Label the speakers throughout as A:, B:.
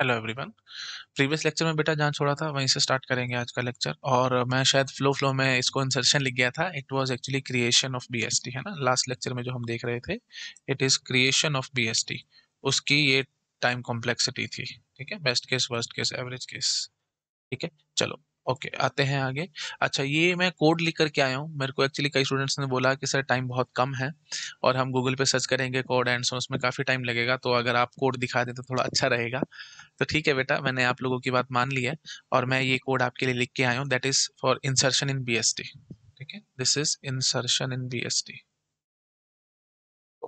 A: Hello everyone previous lecture में बेटा जहाँ छोड़ा था वहीं से स्टार्ट करेंगे आज का लेक्चर और मैं शायद फ्लो फ्लो में इसको इंसर्शन लिख गया था it was actually creation of BST है ना लास्ट लेक्चर में जो हम देख रहे थे it is creation of BST उसकी ये टाइम कॉम्प्लेक्सिटी थी ठीक है best case worst case average case ठीक है चलो ओके आते हैं आगे अच्छा ये मैं कोड लिख करके आया हूँ मेरे को एक्चुअली कई स्टूडेंट्स ने बोला कि सर टाइम बहुत कम है और हम गूगल पे सर्च करेंगे कोड एंड सोन उसमें काफ़ी टाइम लगेगा तो अगर आप कोड दिखा दें तो थोड़ा अच्छा रहेगा तो ठीक है बेटा मैंने आप लोगों की बात मान ली है और मैं ये कोड आपके लिए लिख के आया हूँ that is for insertion in B ठीक है this is insertion in B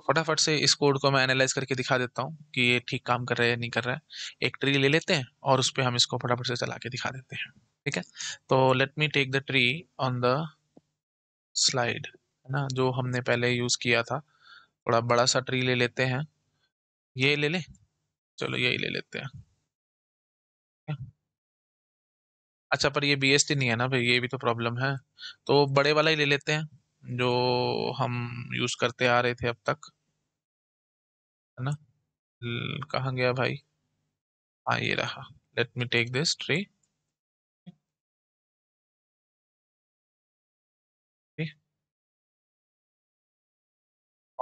A: फटाफट से इस कोड को मैं एनालाइज करके दिखा देता हूँ कि ये ठीक काम कर रहा है या नहीं कर रहा है एक ट्री ले लेते हैं और उस पर हम इसको फटाफट से चला के दिखा देते हैं ठीक है तो let me take the tree on the slide है ना जो हमने पहले यूज़ किया था थोड़ा बड़ा सा ट्री ले लेते हैं ये ले ले चलो यही ले लेते हैं अच्छा पर ये बी एस टी नहीं है ना भाई ये भी तो प्रॉब्लम है तो बड़े वाला ही ले लेते हैं जो हम यूज़ करते आ रहे थे अब तक है ना कहा गया भाई हाँ ये रहा let me take this tree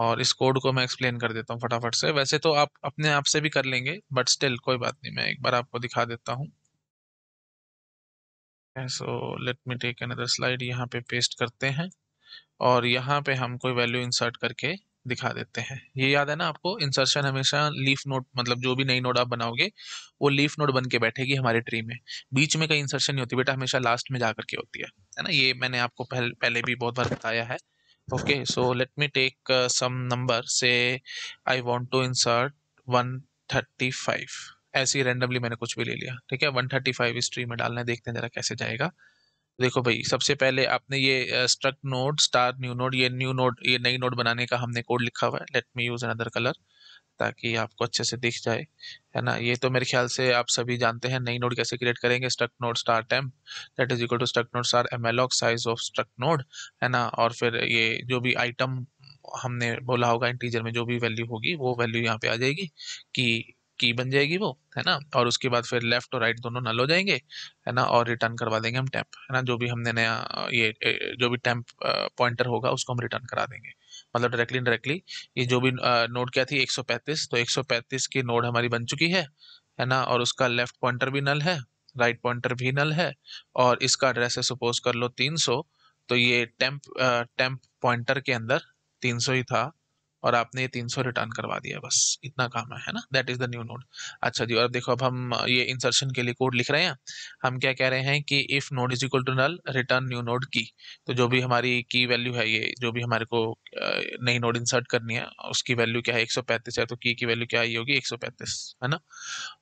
A: और इस कोड को मैं एक्सप्लेन कर देता हूँ फटाफट से वैसे तो आप अपने आप से भी कर लेंगे बट स्टिल कोई बात नहीं मैं एक बार आपको दिखा देता हूँ so let me take another slide यहाँ पे पेस्ट करते हैं और यहाँ पे हम कोई वैल्यू इंसर्ट करके दिखा देते हैं ये याद है ना आपको इंसर्शन हमेशा लीफ नोट मतलब जो भी नई नोड आप बनाओगे वो लीफ नोट बन के बैठेगी हमारे ट्री में बीच में कहीं इंसर्शन नहीं होती बेटा हमेशा लास्ट में जा करके होती है है ना ये मैंने आपको पहले पहले भी बहुत बार बताया है okay so let me take uh, some number say i want to insert 135 ऐसे ही रेंडमली मैंने कुछ भी ले लिया ठीक है 135 इस ट्री में डालना है देखते हैं जरा कैसे जाएगा देखो भाई सबसे पहले आपने ये struct node star new node ये न्यू नोड ये नई नोड बनाने का हमने कोड लिखा हुआ है let me use another colour ताकि आपको अच्छे से दिख जाए है ना ये तो मेरे ख्याल से आप सभी जानते हैं नई नोड कैसे क्रिएट करेंगे struct node star temp that is equal to struct node star malloc size of struct node है ना और फिर ये जो भी आइटम हमने बोला होगा इंटीजर में जो भी वैल्यू होगी वो वैल्यू यहाँ पे आ जाएगी कि की बन जाएगी वो है ना और उसके बाद फिर लेफ्ट और राइट दोनों नल हो जाएंगे है ना और रिटर्न करवा देंगे हम टैंप है ना जो भी हमने नया ये जो भी टैंप पॉइंटर होगा उसको हम रिटर्न करा देंगे मतलब डायरेक्टली डायरेक्टली ये जो भी नोड क्या थी 135 तो 135 की नोड हमारी बन चुकी है है ना और उसका लेफ्ट पॉइंटर भी नल है राइट पॉइंटर भी नल है और इसका एड्रेस है सपोज कर लो 300 तो ये टेम्प टेम्प पॉइंटर के अंदर 300 ही था और आपने तीन सौ रिटर्न करवा दिया बस इतना काम है ना that is the new node अच्छा जी और देखो अब हम ये इंसर्शन के लिए कोड लिख रहे हैं हम क्या कह रहे हैं कि if node is equal to null return new node की तो जो भी हमारी की वैल्यू है ये जो भी हमारे को नई नोड इंसर्ट करनी है उसकी वैल्यू क्या है एक है तो की की वैल्यू क्या आई होगी एक है ना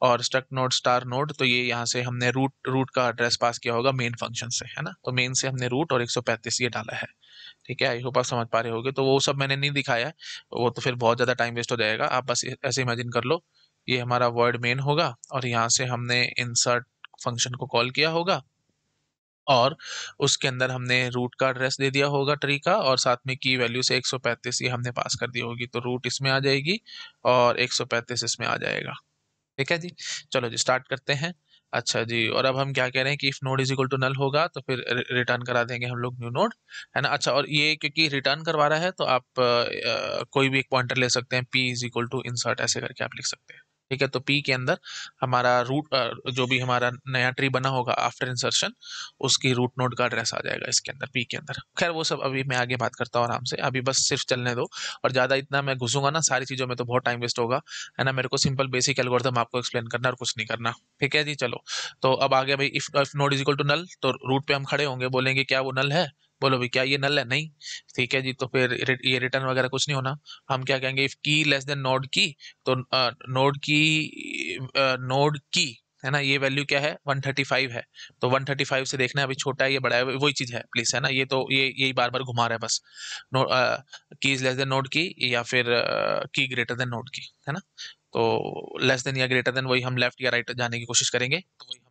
A: और स्टक नोड स्टार नोड तो ये यहाँ से हमने रूट रूट का एड्रेस पास किया होगा मेन फंक्शन से है ना तो मेन से हमने रूट और पैंतीस ये डाला है ठीक है आई होप आप समझ पा रहे होगे तो वो सब मैंने नहीं दिखाया वो तो फिर बहुत ज़्यादा टाइम वेस्ट हो जाएगा आप बस ऐसे इमेजिन कर लो ये हमारा वर्ड मेन होगा और यहाँ से हमने इंसर्ट फंक्शन को कॉल किया होगा और उसके अंदर हमने रूट का एड्रेस दे दिया होगा ट्री का और साथ में की वैल्यू से 135 ये हमने पास कर दी होगी तो रूट इसमें आ जाएगी और 135 इसमें आ जाएगा ठीक है जी चलो जी स्टार्ट करते हैं अच्छा जी और अब हम क्या कह रहे हैं कि if node is equal to null होगा तो फिर रिटर्न करा देंगे हम लोग न्यू नोड है ना अच्छा और ये क्योंकि रिटर्न करवा रहा है तो आप आ, कोई भी एक पॉइंटर ले सकते हैं p is equal to insert ऐसे करके आप लिख सकते हैं ठीक है तो पी के अंदर हमारा रूट जो भी हमारा नया ट्री बना होगा आफ्टर इंसर्शन उसकी रूट नोड का एड्रेस आ जाएगा इसके अंदर पी के अंदर खैर वो सब अभी मैं आगे बात करता हूँ आराम से अभी बस सिर्फ चलने दो और ज़्यादा इतना मैं घुसूंगा ना सारी चीज़ों में तो बहुत टाइम वेस्ट होगा है ना मेरे को सिंपल बेसिक एलगोर्थम आपको एक्सप्लेन करना और कुछ नहीं करना ठीक है जी चलो तो अब आगे भाई if node is equal to null तो रूट पे हम खड़े होंगे बोलेंगे क्या वो नल है बोलो भाई क्या ये नल है नहीं ठीक है जी तो फिर ये रिटर्न वगैरह कुछ नहीं होना हम क्या कहेंगे इफ़ की लेस देन नोड की तो नोड की नोड की है ना ये वैल्यू क्या है 135 है तो 135 से देखना है अभी छोटा है ये बड़ा है वही चीज़ है प्लीज है ना ये तो ये यही बार बार घुमा रहा है बस नो की इज लेस देन नोट की या फिर की ग्रेटर देन नोट की है ना तो लेस देन या ग्रेटर देन वही हम लेफ्ट या राइट right जाने की कोशिश करेंगे तो वही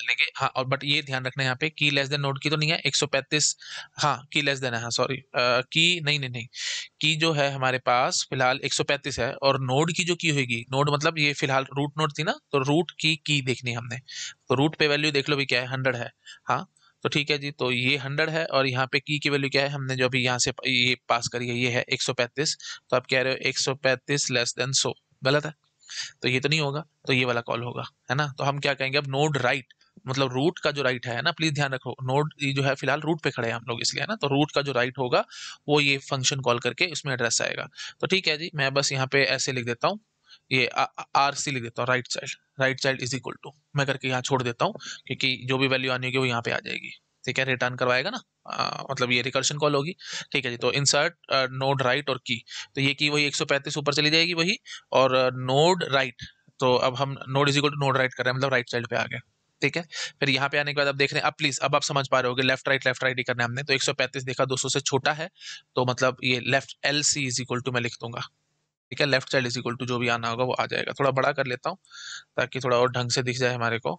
A: चलेंगे हाँ और बट ये ध्यान रखना है यहाँ पे की लेस देन नोट की तो नहीं है 135 हाँ की लेस देन है हाँ सॉरी की नहीं नहीं नहीं की जो है हमारे पास फिलहाल 135 है और नोड की जो की होगी नोड मतलब ये फिलहाल रूट नोड थी ना तो रूट की की देखनी हमने तो रूट पे वैल्यू देख लो भी क्या है हंड्रेड है हाँ तो ठीक है जी तो ये हंड्रेड है और यहाँ पे की की वैल्यू क्या है हमने जो अभी यहाँ से ये पास करी है ये है एक तो आप कह रहे हो एक लेस देन सो गलत है तो ये तो नहीं होगा तो ये वाला कॉल होगा है ना तो हम क्या कहेंगे अब नोड राइट right, मतलब रूट का जो राइट है ना प्लीज ध्यान रखो नोड जो है फिलहाल रूट पे खड़े हैं हम लोग इसलिए है ना तो रूट का जो राइट होगा वो ये फंक्शन कॉल करके उसमें एड्रेस आएगा तो ठीक है जी मैं बस यहाँ पे ऐसे लिख देता हूँ ये आर सी लिख देता हूँ right side right side is equal to मैं करके यहाँ छोड़ देता हूँ क्योंकि जो भी वैल्यू आनी होगी वो यहाँ पे आ जाएगी ठीक है रिटर्न करवाएगा ना आ, मतलब ये रिकर्शन कॉल होगी ठीक है जी तो इंसर्ट नोड राइट और की तो ये की वही पैंतीस ऊपर चली जाएगी वही और नोड uh, राइट तो अब हम node is equal to node right कर रहे हैं मतलब राइट साइड पे आ गया ठीक है फिर यहाँ पे आने के बाद आप देख रहे हैं अब प्लीज अब आप समझ पा रहे होगे लेफ्ट राइट लेफ्ट राइट ही करना हमने तो 135 देखा 200 से छोटा है तो मतलब ये left L C is equal to मैं लिख दूंगा ठीक है left side is equal to जो भी आना होगा वो आ जाएगा थोड़ा बड़ा कर लेता हूँ ताकि थोड़ा और ढंग से दिख जाए हमारे को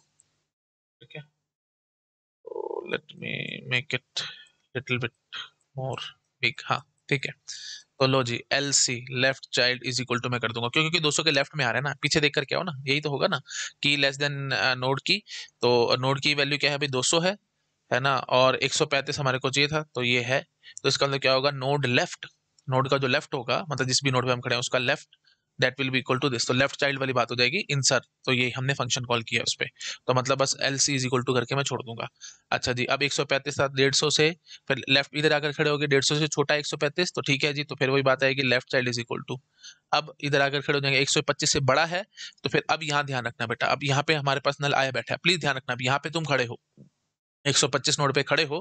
A: ठीक है तो let me make it little bit more big हाँ ठीक है तो लो जी L C left child is equal to मैं कर दूंगा क्योंकि दो सौ के लेफ्ट में आ रहा है ना पीछे देख कर क्या हो ना यही तो होगा ना की लेस देन नोड की तो नोड की वैल्यू क्या है अभी दो सौ है है ना और 135 हमारे को चाहिए था तो ये है तो इसका मतलब क्या होगा नोड लेफ्ट नोड का जो लेफ्ट होगा मतलब जिस भी नोड पे हम खड़े हैं उसका लेफ्ट दैट विल भी इक्वल टू दिस तो लेफ्ट चाइल्ड वाली बात हो जाएगी इंसर तो ये हमने फंक्शन कॉल किया उस पर तो मतलब बस L C is equal to करके मैं छोड़ दूंगा अच्छा जी अब एक सौ पैंतीस था डेढ़ सौ से फिर लेफ्ट इधर आकर खड़े हो गए डेढ़ सौ से छोटा एक सौ पैंतीस तो ठीक है जी तो फिर वही बात आएगी left child is equal to अब इधर आकर खड़े हो जाएंगे एक सौ पच्चीस से बड़ा है तो फिर अब यहाँ ध्यान रखना बेटा अब यहाँ पे हमारे पास नल आया बैठा है प्लीज ध्यान रखना अब यहाँ पे तुम खड़े हो 125 नोड पे खड़े हो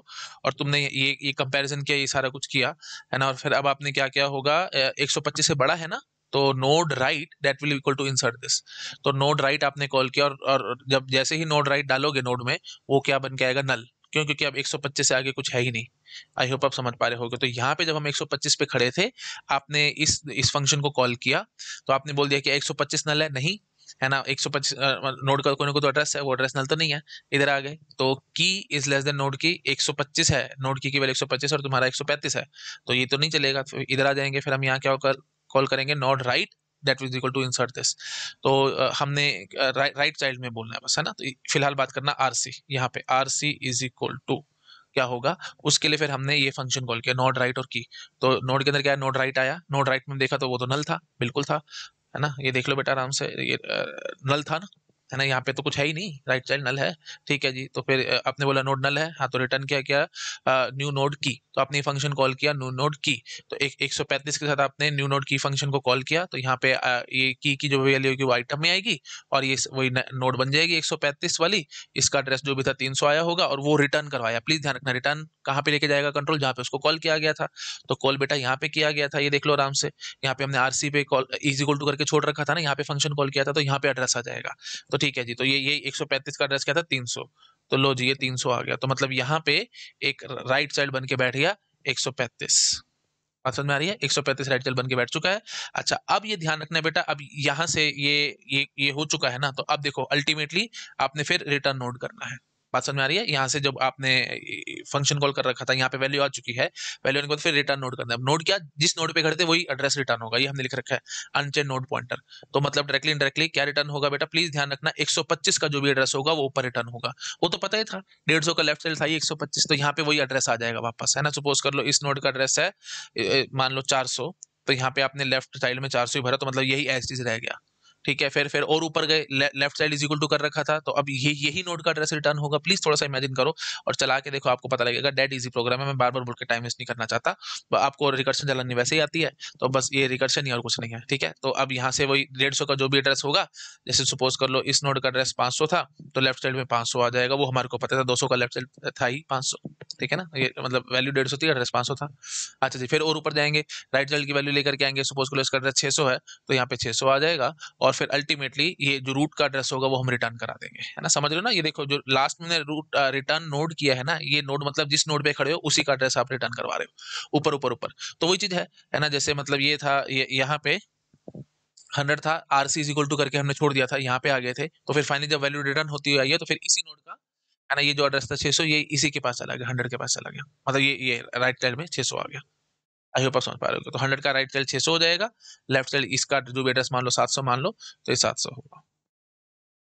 A: और तुमने ये ये कंपैरिजन किया ये सारा कुछ किया है ना और फिर अब आपने क्या क्या होगा 125 से बड़ा है ना तो node right that will equal to insert this तो नोड राइट आपने कॉल किया और, और जब जैसे ही नोड राइट डालोगे नोड में वो क्या बन के आएगा नल क्यों क्योंकि अब 125 से आगे कुछ है ही नहीं आई होप आप समझ पा रहे हो तो यहाँ पे जब हम 125 पे खड़े थे आपने इस इस फंक्शन को कॉल किया तो आपने बोल दिया कि 125 नल है नहीं है ना 125 नोड का ना को तो एड्रेस है वो एड्रेस नल तो नहीं है इधर आ गए तो की इज लेस देन नोड की 125 है नोड की केवल 125 और तुम्हारा 135 है तो ये तो नहीं चलेगा तो इधर आ जाएंगे फिर हम यहाँ क्या कर कॉल करेंगे node right that is equal to insert this तो हमने राइट साइड में बोलना है बस है ना तो फिलहाल बात करना आर सी यहाँ पे R C is equal to क्या होगा उसके लिए फिर हमने ये फंक्शन कॉल किया नोट राइट और की तो नोट के अंदर क्या है नोट राइट आया नोट राइट में देखा तो वो तो नल था बिल्कुल था है ना ये देख लो बेटा आराम से ये नल था ना है ना यहाँ पे तो कुछ है ही नहीं राइट चाइल्ड नल है ठीक है जी तो फिर आपने बोला नोड नल है हाँ तो रिटर्न किया क्या न्यू नोड की तो आपने फंक्शन कॉल किया न्यू नोड की तो एक एक के साथ आपने न्यू नोड की फंक्शन को कॉल किया तो यहाँ पे आ, ये की की जो वैल्यू होगी वो आइटम में आएगी और ये वही नोड बन जाएगी एक वाली इसका एड्रेस जो भी था तीन आया होगा और वो रिटर्न करवाया प्लीज ध्यान रखना रिटर्न कहाँ पे लेके जाएगा कंट्रोल जहाँ पे उसको कॉल किया गया था तो कॉल बेटा यहाँ पे किया गया था ये देख लो आराम से यहाँ पे हमने आरसी पे कॉल इजी इक्वल टू करके छोड़ रखा था ना यहाँ पे फंक्शन कॉल किया था तो यहाँ पे एड्रेस आ जाएगा तो तो ठीक है जी तो ये ये 135 का एड्रेस क्या था 300 तो लो जी ये 300 आ गया तो मतलब यहाँ पे एक राइट साइड बन के बैठ गया 135 बात समझ में आ रही है 135 राइट साइड बन के बैठ चुका है अच्छा अब ये ध्यान रखना बेटा अब यहाँ से ये ये ये हो चुका है ना तो अब देखो अल्टीमेटली आपने फिर रिटर्न नोट करना है बात समझ में आ रही है यहाँ से जब आपने फंक्शन कॉल कर रखा था यहाँ पे वैल्यू आ चुकी है वैल्यू आने के बाद फिर रिटर्न नोट करना है अब नोट क्या जिस नोट पे करते वही एड्रेस रिटर्न होगा ये हमने लिख रखा है अनचेन नोट पॉइंटर तो मतलब डायरेक्टली इंडायरेक्टली क्या रिटर्न होगा बेटा प्लीज ध्यान रखना 125 का जो भी एड्रेस होगा वो ऊपर रिटर्न होगा वो तो पता ही था 150 का लेफ्ट साइड था 125 तो यहाँ पे वही एड्रेस आ जाएगा वापस है ना सपोज कर लो इस नोट का एड्रेस है मान लो 400 तो यहाँ पे आपने लेफ्ट साइड में चार ही भरा तो मतलब यही एच रह गया ठीक है फिर फिर और ऊपर गए left side is equal to कर रखा था तो अब ये यही नोट का एड्रेस रिटर्न होगा प्लीज थोड़ा सा इमेजिन करो और चला के देखो आपको पता लगेगा डेट इजी प्रोग्राम है मैं बार बार बोल के टाइम वेस्ट नहीं करना चाहता आपको रिकर्शन चलानी वैसे ही आती है तो बस ये रिकर्शन ही और कुछ नहीं है ठीक है तो अब यहाँ से वही डेढ़ का जो भी एड्रेस होगा जैसे सपोज कर लो इस नोट का एड्रेस पाँच था तो लेफ्ट साइड में पाँच आ जाएगा वो हमारे को पता था दो का लेफ्ट साइड था ही पाँच ठीक है ना ये मतलब वैल्यू डेढ़ सौ थी एड्रेस पाँच था अच्छा जी फिर और ऊपर जाएंगे राइट साइड की वैल्यू लेकर के आएंगे सपोज कर लो इसका एड्रेस छः है तो यहाँ पे छः आ जाएगा और फिर अल्टीमेटली ये जो रूट का एड्रेस होगा वो हम रिटर्न करा देंगे है ना समझ रहे हो ना ये देखो जो लास्ट में रूट रिटर्न नोड किया है ना ये नोड मतलब जिस नोड पे खड़े हो उसी का एड्रेस आप रिटर्न करवा रहे हो ऊपर ऊपर ऊपर तो वही चीज़ है है ना जैसे मतलब ये था ये यहाँ पे हंड्रेड था आर सी इक्वल टू करके हमने छोड़ दिया था यहाँ पे आ गए थे तो फिर फाइनली जब वैल्यू रिटर्न होती हुई आई है तो फिर इसी नोड का है ना ये जो एड्रेस था 600 ये इसी के पास चला गया हंड्रेड के पास चला गया मतलब ये ये राइट साइड में 600 आ गया आई होप समझ पा रहे हो तो हंड्रेड का राइट साइड सौ हो जाएगा लेफ्ट साइड इसका जो भी एड्रेस मान लो सात सौ मान लो तो ये सात सौ होगा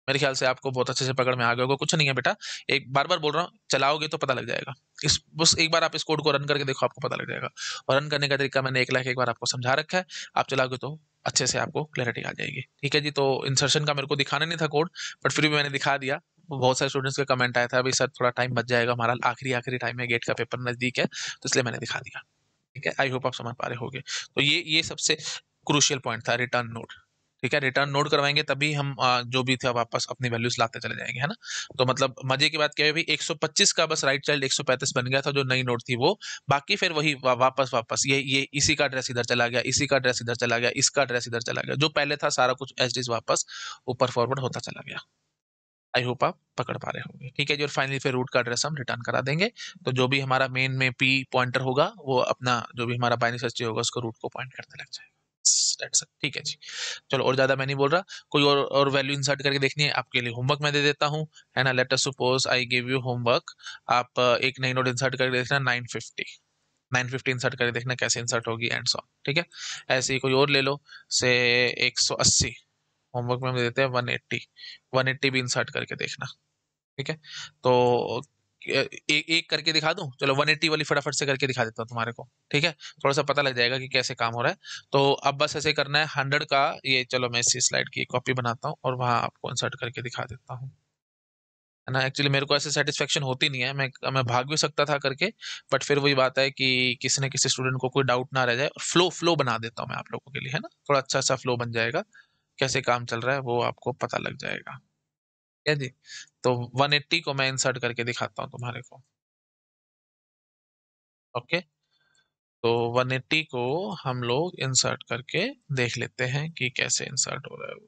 A: मेरे ख्याल से आपको बहुत अच्छे से पकड़ में आ गया होगा कुछ नहीं है बेटा एक बार बार बोल रहा हूँ चलाओगे तो पता लग जाएगा इस बस एक बार आप इस कोड को रन करके देखो आपको पता लग जाएगा और रन करने का तरीका मैंने एक लाख एक बार आपको समझा रखा है आप चलाओगे तो अच्छे से आपको क्लैरिटी आ जाएगी ठीक है जी तो इंसर्शन का मेरे को दिखाना नहीं था कोड बट फिर भी मैंने दिखा दिया बहुत सारे स्टूडेंट्स का कमेंट आया था अभी सर थोड़ा टाइम बच जाएगा हमारा आखिरी आखिरी टाइम है गेट का पेपर नज़दीक है तो इसलिए मैंने दिखा दिया ठीक है आई होप आप समझ पा रहे होगे तो ये ये सबसे क्रूशियल पॉइंट था रिटर्न नोट ठीक है रिटर्न नोट करवाएंगे तभी हम जो भी थे वापस अपनी वैल्यूज लाते चले जाएंगे है ना तो मतलब मजे की बात क्या है भाई 125 का बस राइट चाइल्ड 135 बन गया था जो नई नोट थी वो बाकी फिर वही वा, वापस वापस ये ये इसी का एड्रेस इधर चला गया इसी का एड्रेस इधर चला गया इसका एड्रेस इधर चला गया जो पहले था सारा कुछ एच वापस ऊपर फॉरवर्ड होता चला गया आई होप आप पकड़ पा रहे होंगे ठीक है जो फाइनली फिर रूट का एड्रेस हम रिटर्न करा देंगे तो जो भी हमारा मेन में पी पॉइंटर होगा वो अपना जो भी हमारा बाइनरी सर्च होगा उसको रूट को पॉइंट करने लग जाएगा ठीक है जी चलो और ज़्यादा मैं नहीं बोल रहा कोई और और वैल्यू इंसर्ट करके देखनी है आपके लिए होमवर्क मैं दे देता हूँ है ना later suppose I give you homework आप एक नई नोट इंसर्ट करके देखना nine fifty nine fifty insert करके देखना कैसे इंसर्ट होगी एंड सॉ ठीक है ऐसे ही कोई और ले लो से एक सौ अस्सी होमवर्क में हम देते हैं वन एट्टी वन एट्टी भी इंसर्ट करके देखना ठीक है तो एक एक करके दिखा दूं चलो 180 वाली फटाफट से करके दिखा देता हूँ तुम्हारे को ठीक है थोड़ा सा पता लग जाएगा कि कैसे काम हो रहा है तो अब बस ऐसे करना है हंड्रेड का ये चलो मैं इसी स्लाइड की कॉपी बनाता हूँ और वहाँ आपको इंसर्ट करके दिखा देता हूँ है ना एक्चुअली मेरे को ऐसे सेटिस्फेक्शन होती नहीं है मैं मैं भाग भी सकता था करके बट फिर वही बात है कि किसी न किसी स्टूडेंट को कोई डाउट ना रह जाए फ्लो फ्लो बना देता हूँ मैं आप लोगों के लिए है ना थोड़ा अच्छा सा फ्लो बन जाएगा कैसे काम चल रहा है वो आपको पता लग जाएगा ठीक है जी तो 180 को मैं इंसर्ट करके दिखाता हूँ तुम्हारे को ओके तो 180 को हम लोग इंसर्ट करके देख लेते हैं कि कैसे इंसर्ट हो रहा है वो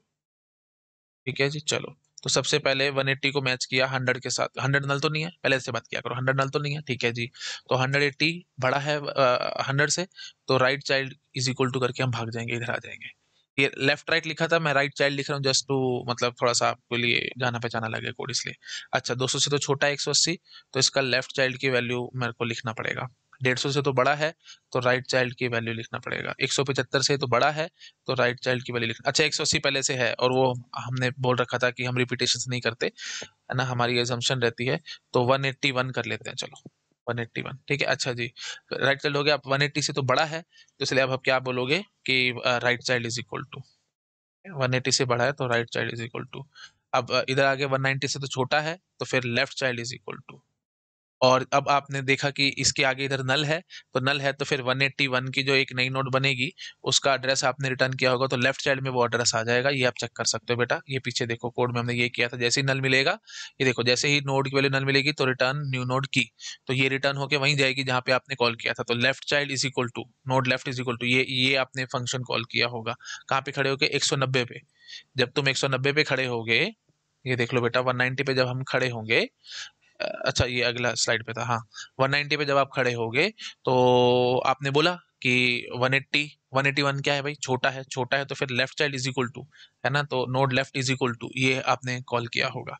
A: ठीक है जी चलो तो सबसे पहले 180 को मैच किया 100 के साथ 100 नल तो नहीं है पहले से बात किया करो 100 नल तो नहीं है ठीक है जी तो 180 बड़ा है आ, 100 से तो right child is equal to करके हम भाग जाएंगे इधर आ जाएंगे ये लेफ्ट राइट लिखा था मैं राइट चाइल्ड लिख रहा हूँ जस्ट टू मतलब थोड़ा सा आपके लिए जाना पहचाना लगे कोड इसलिए अच्छा 200 से तो छोटा है 180 तो इसका लेफ्ट चाइल्ड की वैल्यू मेरे को लिखना पड़ेगा 150 से तो बड़ा है तो राइट चाइल्ड की वैल्यू लिखना पड़ेगा एक से तो बड़ा है तो राइट चाइल्ड की वैल्यू लिखना अच्छा एक पहले से है और वो हमने बोल रखा था कि हम रिपीटेशन नहीं करते है ना हमारी एग्जाम्शन रहती है तो वन कर लेते हैं चलो वन एट्टी वन ठीक है अच्छा जी राइट चाइल्ड हो गया आप वन एट्टी से तो बड़ा है तो इसलिए अब आप क्या बोलोगे कि right child is equal to one eighty से बड़ा है तो right child is equal to अब इधर आगे वन नाइनटी से तो छोटा है तो फिर left child is equal to और अब आपने देखा कि इसके आगे इधर नल है तो नल है तो फिर 181 की जो एक नई नोट बनेगी उसका एड्रेस आपने रिटर्न किया होगा तो लेफ्ट साइड में वो एड्रेस आ जाएगा ये आप चेक कर सकते हो बेटा ये पीछे देखो कोड में हमने ये किया था जैसे ही नल मिलेगा ये देखो जैसे ही नोट की वाली नल मिलेगी तो रिटर्न न्यू नोट की तो ये रिटर्न होकर वहीं जाएगी जहाँ पे आपने कॉल किया था तो left child is equal to node left is equal to ये ये आपने फंक्शन कॉल किया होगा कहाँ पे खड़े होके 190 पे जब तुम एक पे खड़े हो ये देख लो बेटा 190 पे जब हम खड़े होंगे अच्छा ये अगला स्लाइड पे था हाँ 190 पे जब आप खड़े होगे तो आपने बोला कि 180 181 क्या है भाई छोटा है छोटा है तो फिर left child is equal to है ना तो node left is equal to ये आपने कॉल किया होगा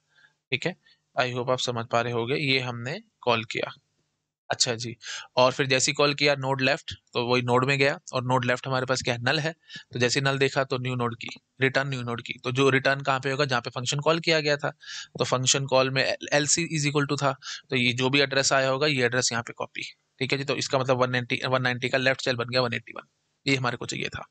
A: ठीक है आई होप आप समझ पा रहे होगे ये हमने कॉल किया अच्छा जी और फिर जैसे कॉल किया नोड लेफ्ट तो वही नोड में गया और नोड लेफ्ट हमारे पास क्या है नल है तो जैसे नल देखा तो न्यू नोड की रिटर्न न्यू नोड की तो जो रिटर्न कहाँ पे होगा जहाँ पे फंक्शन कॉल किया गया था तो फंक्शन कॉल में L C is equal to था तो ये जो भी एड्रेस आया होगा ये एड्रेस यहाँ पे कॉपी ठीक है जी तो इसका मतलब वन नाइनटी वन नाइनटी का लेफ्ट सेल बन गया वन एट्टी वन ये हमारे को चाहिए था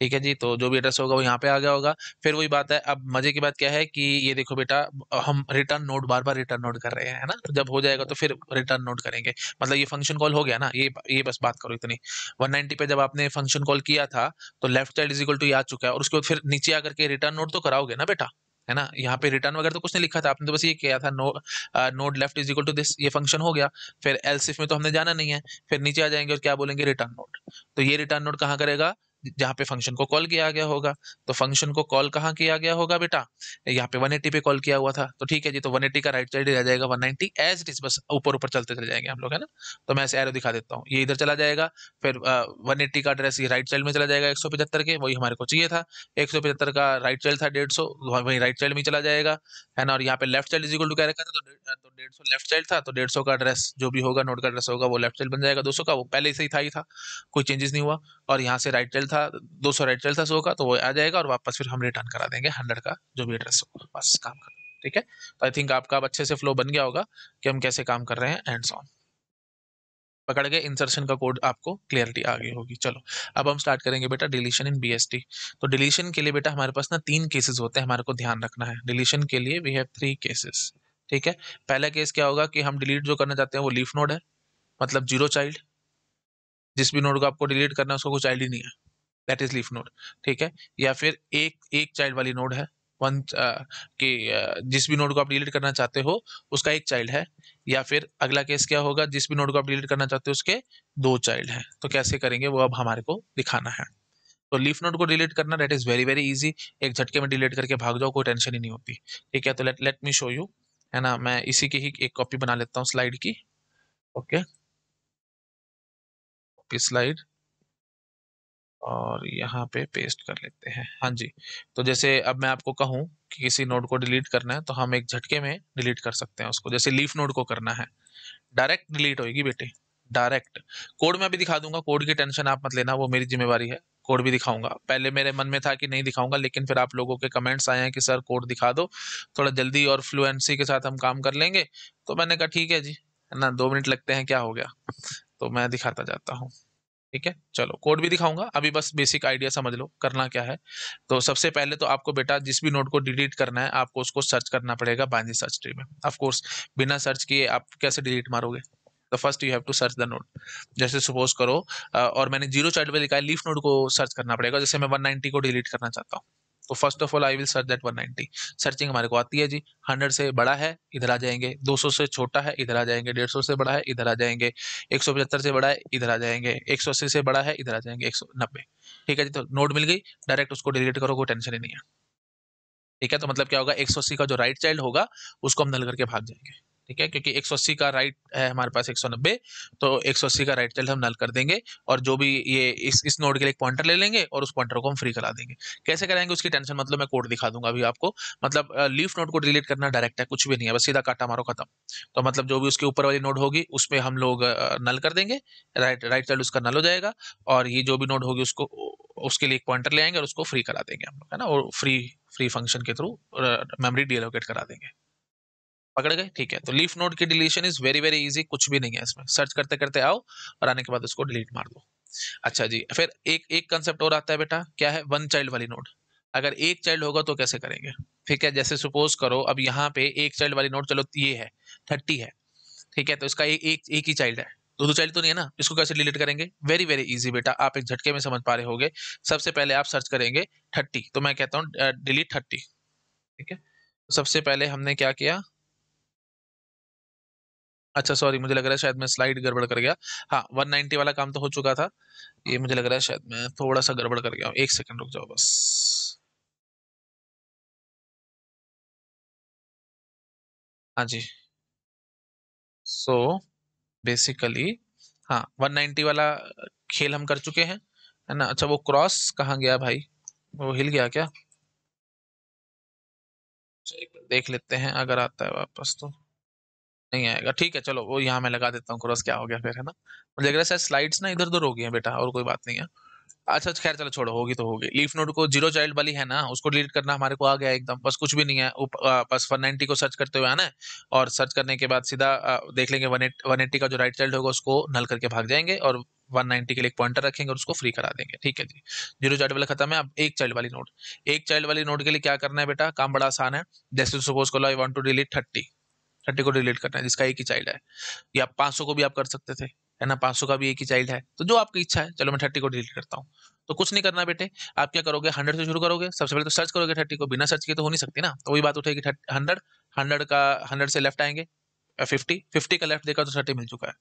A: ठीक है जी तो जो भी एड्रेस होगा वो यहाँ पे आ गया होगा फिर वही बात है अब मजे की बात क्या है कि ये देखो बेटा हम रिटर्न नोट बार बार रिटर्न नोट कर रहे हैं है ना जब हो जाएगा तो फिर रिटर्न नोट करेंगे मतलब ये फंक्शन कॉल हो गया ना ये ये बस बात करो इतनी नाइनटी पे जब आपने फंक्शन कॉल किया था तो left side is equal to ये आ चुका है और उसके बाद फिर नीचे आकर के रिटर्न नोट तो कराओगे ना बेटा है ना यहाँ पे रिटर्न वगैरह तो कुछ नहीं लिखा था आपने तो बस ये किया था no node left is equal to this ये फंक्शन हो गया फिर एलसिफ में तो हमने जाना नहीं है फिर नीचे आ जाएंगे और क्या बोलेंगे रिटर्न नोड तो ये रिटर्न नोड कहाँ करेगा जहाँ पे फंक्शन को कॉल किया गया होगा तो फंक्शन को कॉल कहाँ किया गया होगा बेटा यहाँ पे 180 पे कॉल किया हुआ था तो ठीक है जी तो 180 का राइट साइड रह जाएगा 190 एज इट इज बस ऊपर ऊपर चलते चले जाएंगे हम लोग है ना तो मैं ऐसे एरो दिखा देता हूँ ये इधर चला जाएगा फिर वन का एड्रेस ये राइट साइड में चला जाएगा एक के वही हमारे को चाहिए था एक का राइट साइड था डेढ़ वही राइट साइड में चला जाएगा है ना और यहाँ पे लेफ्ट साइड इजिकल टू क्या रखा था तो डेढ़ तो सौ लेफ्ट साइड था तो डेढ़ सौ का एड्रेस जो भी होगा नोट का एड्रेस होगा वो लेफ्ट साइड बन जाएगा दो सौ का वो पहले से ही था ही था कोई चेंजेस नहीं हुआ और यहाँ से राइट साइड था दो सौ राइट चल था सो का तो वो आ जाएगा और वापस फिर हम रिटर्न करा देंगे हंड्रेड का जो भी एड्रेस होगा बस काम कर ठीक है तो आई थिंक आपका अब अच्छे से फ्लो बन गया होगा कि हम कैसे काम कर रहे हैं एंड सॉन पकड़ के इंसर्शन का कोड आपको क्लियरिटी आ गई होगी चलो अब हम स्टार्ट करेंगे बेटा डिलीशन इन बी तो डिलीशन के लिए बेटा हमारे पास ना तीन केसेस होते हैं हमारे को ध्यान रखना है डिलीशन के लिए वी हैव थ्री केसेस ठीक है पहला केस क्या होगा कि हम डिलीट जो करना चाहते हैं वो लीफ नोड है मतलब जीरो चाइल्ड जिस भी नोड को आपको डिलीट करना है उसको कोई चाइल्ड ही नहीं है दैट इज लीफ नोड ठीक है या फिर एक एक चाइल्ड वाली नोड है वन uh, के uh, जिस भी नोड को आप डिलीट करना चाहते हो उसका एक चाइल्ड है या फिर अगला केस क्या होगा जिस भी नोड को आप डिलीट करना चाहते हो उसके दो चाइल्ड हैं तो कैसे करेंगे वो अब हमारे को दिखाना है तो लीफ नोड को डिलीट करना that is very very easy एक झटके में डिलीट करके भाग जाओ कोई टेंशन ही नहीं होती ठीक है तो let let me show you है ना मैं इसी की ही एक कॉपी बना लेता हूँ स्लाइड की ओके कॉपी स्लाइड और यहाँ पे पेस्ट कर लेते हैं हाँ जी तो जैसे अब मैं आपको कहूँ कि किसी नोड को डिलीट करना है तो हम एक झटके में डिलीट कर सकते हैं उसको जैसे लीफ नोड को करना है डायरेक्ट डिलीट होगी बेटे डायरेक्ट कोड में अभी दिखा दूंगा कोड की टेंशन आप मत लेना वो मेरी जिम्मेवारी है कोड भी दिखाऊंगा पहले मेरे मन में था कि नहीं दिखाऊंगा लेकिन फिर आप लोगों के कमेंट्स आए हैं कि सर कोड दिखा दो थोड़ा जल्दी और फ्लुएंसी के साथ हम काम कर लेंगे तो मैंने कहा ठीक है जी ना दो मिनट लगते हैं क्या हो गया तो मैं दिखाता जाता हूँ ठीक है चलो कोड भी दिखाऊंगा अभी बस बेसिक आइडिया समझ लो करना क्या है तो सबसे पहले तो आपको बेटा जिस भी नोट को डिलीट करना है आपको उसको सर्च करना पड़ेगा बाइनरी सर्च ट्री में कोर्स बिना सर्च किए आप कैसे डिलीट मारोगे तो first you have to search the node जैसे सपोज करो और मैंने जीरो चार्ट पे लिखा है लीफ नोट को सर्च करना पड़ेगा जैसे मैं नाइनटी को डिलीट करना चाहता हूँ तो first of all I will search that 190 searching हमारे को आती है जी 100 से बड़ा है इधर आ जाएंगे 200 से छोटा है इधर आ जाएंगे 150 से बड़ा है इधर आ जाएंगे 175 से बड़ा है इधर आ जाएंगे 180 से बड़ा है इधर आ जाएंगे 190 ठीक है जी तो नोट मिल गई डायरेक्ट उसको डिलीट करो कोई टेंशन ही नहीं है ठीक है तो मतलब क्या होगा एक का जो राइट चाइल्ड होगा उसको हम नल करके भाग जाएंगे ठीक है क्योंकि 180 का राइट है हमारे पास 190 तो 180 का राइट चल हम नल कर देंगे और जो भी ये इस इस नोड के लिए एक पॉइंटर ले लेंगे और उस पॉइंटर को हम फ्री करा देंगे कैसे कराएंगे उसकी टेंशन मतलब मैं कोड दिखा दूंगा अभी आपको मतलब लीफ नोड को डिलीट करना डायरेक्ट है कुछ भी नहीं है बस सीधा काटा मारो खत्म तो मतलब जो भी उसके ऊपर वाली नोड होगी उसमें हम लोग नल कर देंगे राइट राइट चल उसका नल हो जाएगा और ये जो भी नोड होगी उसको उसके लिए एक पॉइंटर ले आएंगे और उसको फ्री करा देंगे हम लोग है ना और फ्री फ्री फंक्शन के थ्रू मेमोरी डीएलोकेट करा देंगे पकड़ गए ठीक है तो लीफ नोड की deletion is very very easy कुछ भी नहीं है इसमें सर्च करते करते आओ और आने के बाद उसको डिलीट मार दो अच्छा जी फिर एक एक कंसेप्ट और आता है बेटा क्या है वन चाइल्ड वाली नोड अगर एक चाइल्ड होगा तो कैसे करेंगे ठीक है जैसे सपोज करो अब यहाँ पे एक चाइल्ड वाली नोट चलो ये है थर्टी है ठीक है तो इसका एक एक एक ही चाइल्ड है दो दो चाइल्ड तो नहीं है ना इसको कैसे डिलीट करेंगे वेरी वेरी इजी बेटा आप एक झटके में समझ पा रहे होगे सबसे पहले आप सर्च करेंगे थर्टी तो मैं कहता हूँ डिलीट थर्टी ठीक है सबसे पहले हमने क्या किया अच्छा सॉरी मुझे लग रहा है शायद मैं स्लाइड गड़बड़ कर गया हाँ वन नाइन्टी वाला काम तो हो चुका था ये मुझे लग रहा है शायद मैं थोड़ा सा गड़बड़ कर गया एक सेकंड रुक जाओ बस हाँ जी सो so, बेसिकली हाँ वन नाइन्टी वाला खेल हम कर चुके हैं है ना अच्छा वो क्रॉस कहाँ गया भाई वो हिल गया क्या देख लेते हैं अगर आता है वापस तो नहीं आएगा ठीक है चलो वो यहाँ मैं लगा देता हूँ क्रॉस क्या हो गया फिर है ना मुझे लग रहा है स्लाइड्स ना इधर उधर हो गई है बेटा और कोई बात नहीं है अच्छा, अच्छा खैर चलो छोड़ो होगी तो होगी लीफ नोट को जीरो चाइल्ड वाली है ना उसको डिलीट करना हमारे को आ गया एकदम बस कुछ भी नहीं है बस वन नाइनटी को सर्च करते हुए आना है और सर्च करने के बाद सीधा देख लेंगे वन 180 का जो राइट चाइल्ड होगा उसको नल करके भाग जाएंगे और 190 के लिए एक पॉइंटर रखेंगे और उसको फ्री करा देंगे ठीक है जी जीरो चाइल्ड वाला खत्म है अब एक चाइल्ड वाली नोट एक चाइल्ड वाली नोट के लिए क्या करना है बेटा काम बड़ा आसान है जैसे सपोज लो I want to delete thirty thirty को डिलीट करना है जिसका एक ही चाइल्ड है या पाँच को भी आप कर सकते थे है ना पाँच का भी एक ही चाइल्ड है तो जो आपकी इच्छा है चलो मैं थर्टी को डिलीट करता हूँ तो कुछ नहीं करना बेटे आप क्या करोगे हंड्रेड से शुरू करोगे सबसे पहले तो सर्च करोगे थर्टी को बिना सर्च किए तो हो नहीं सकती ना तो वही बात उठेगी हंड्रेड हंड्रेड का हंड्रेड से लेफ्ट आएंगे फिफ्टी फिफ्टी का लेफ्ट देखा तो थर्टी मिल चुका है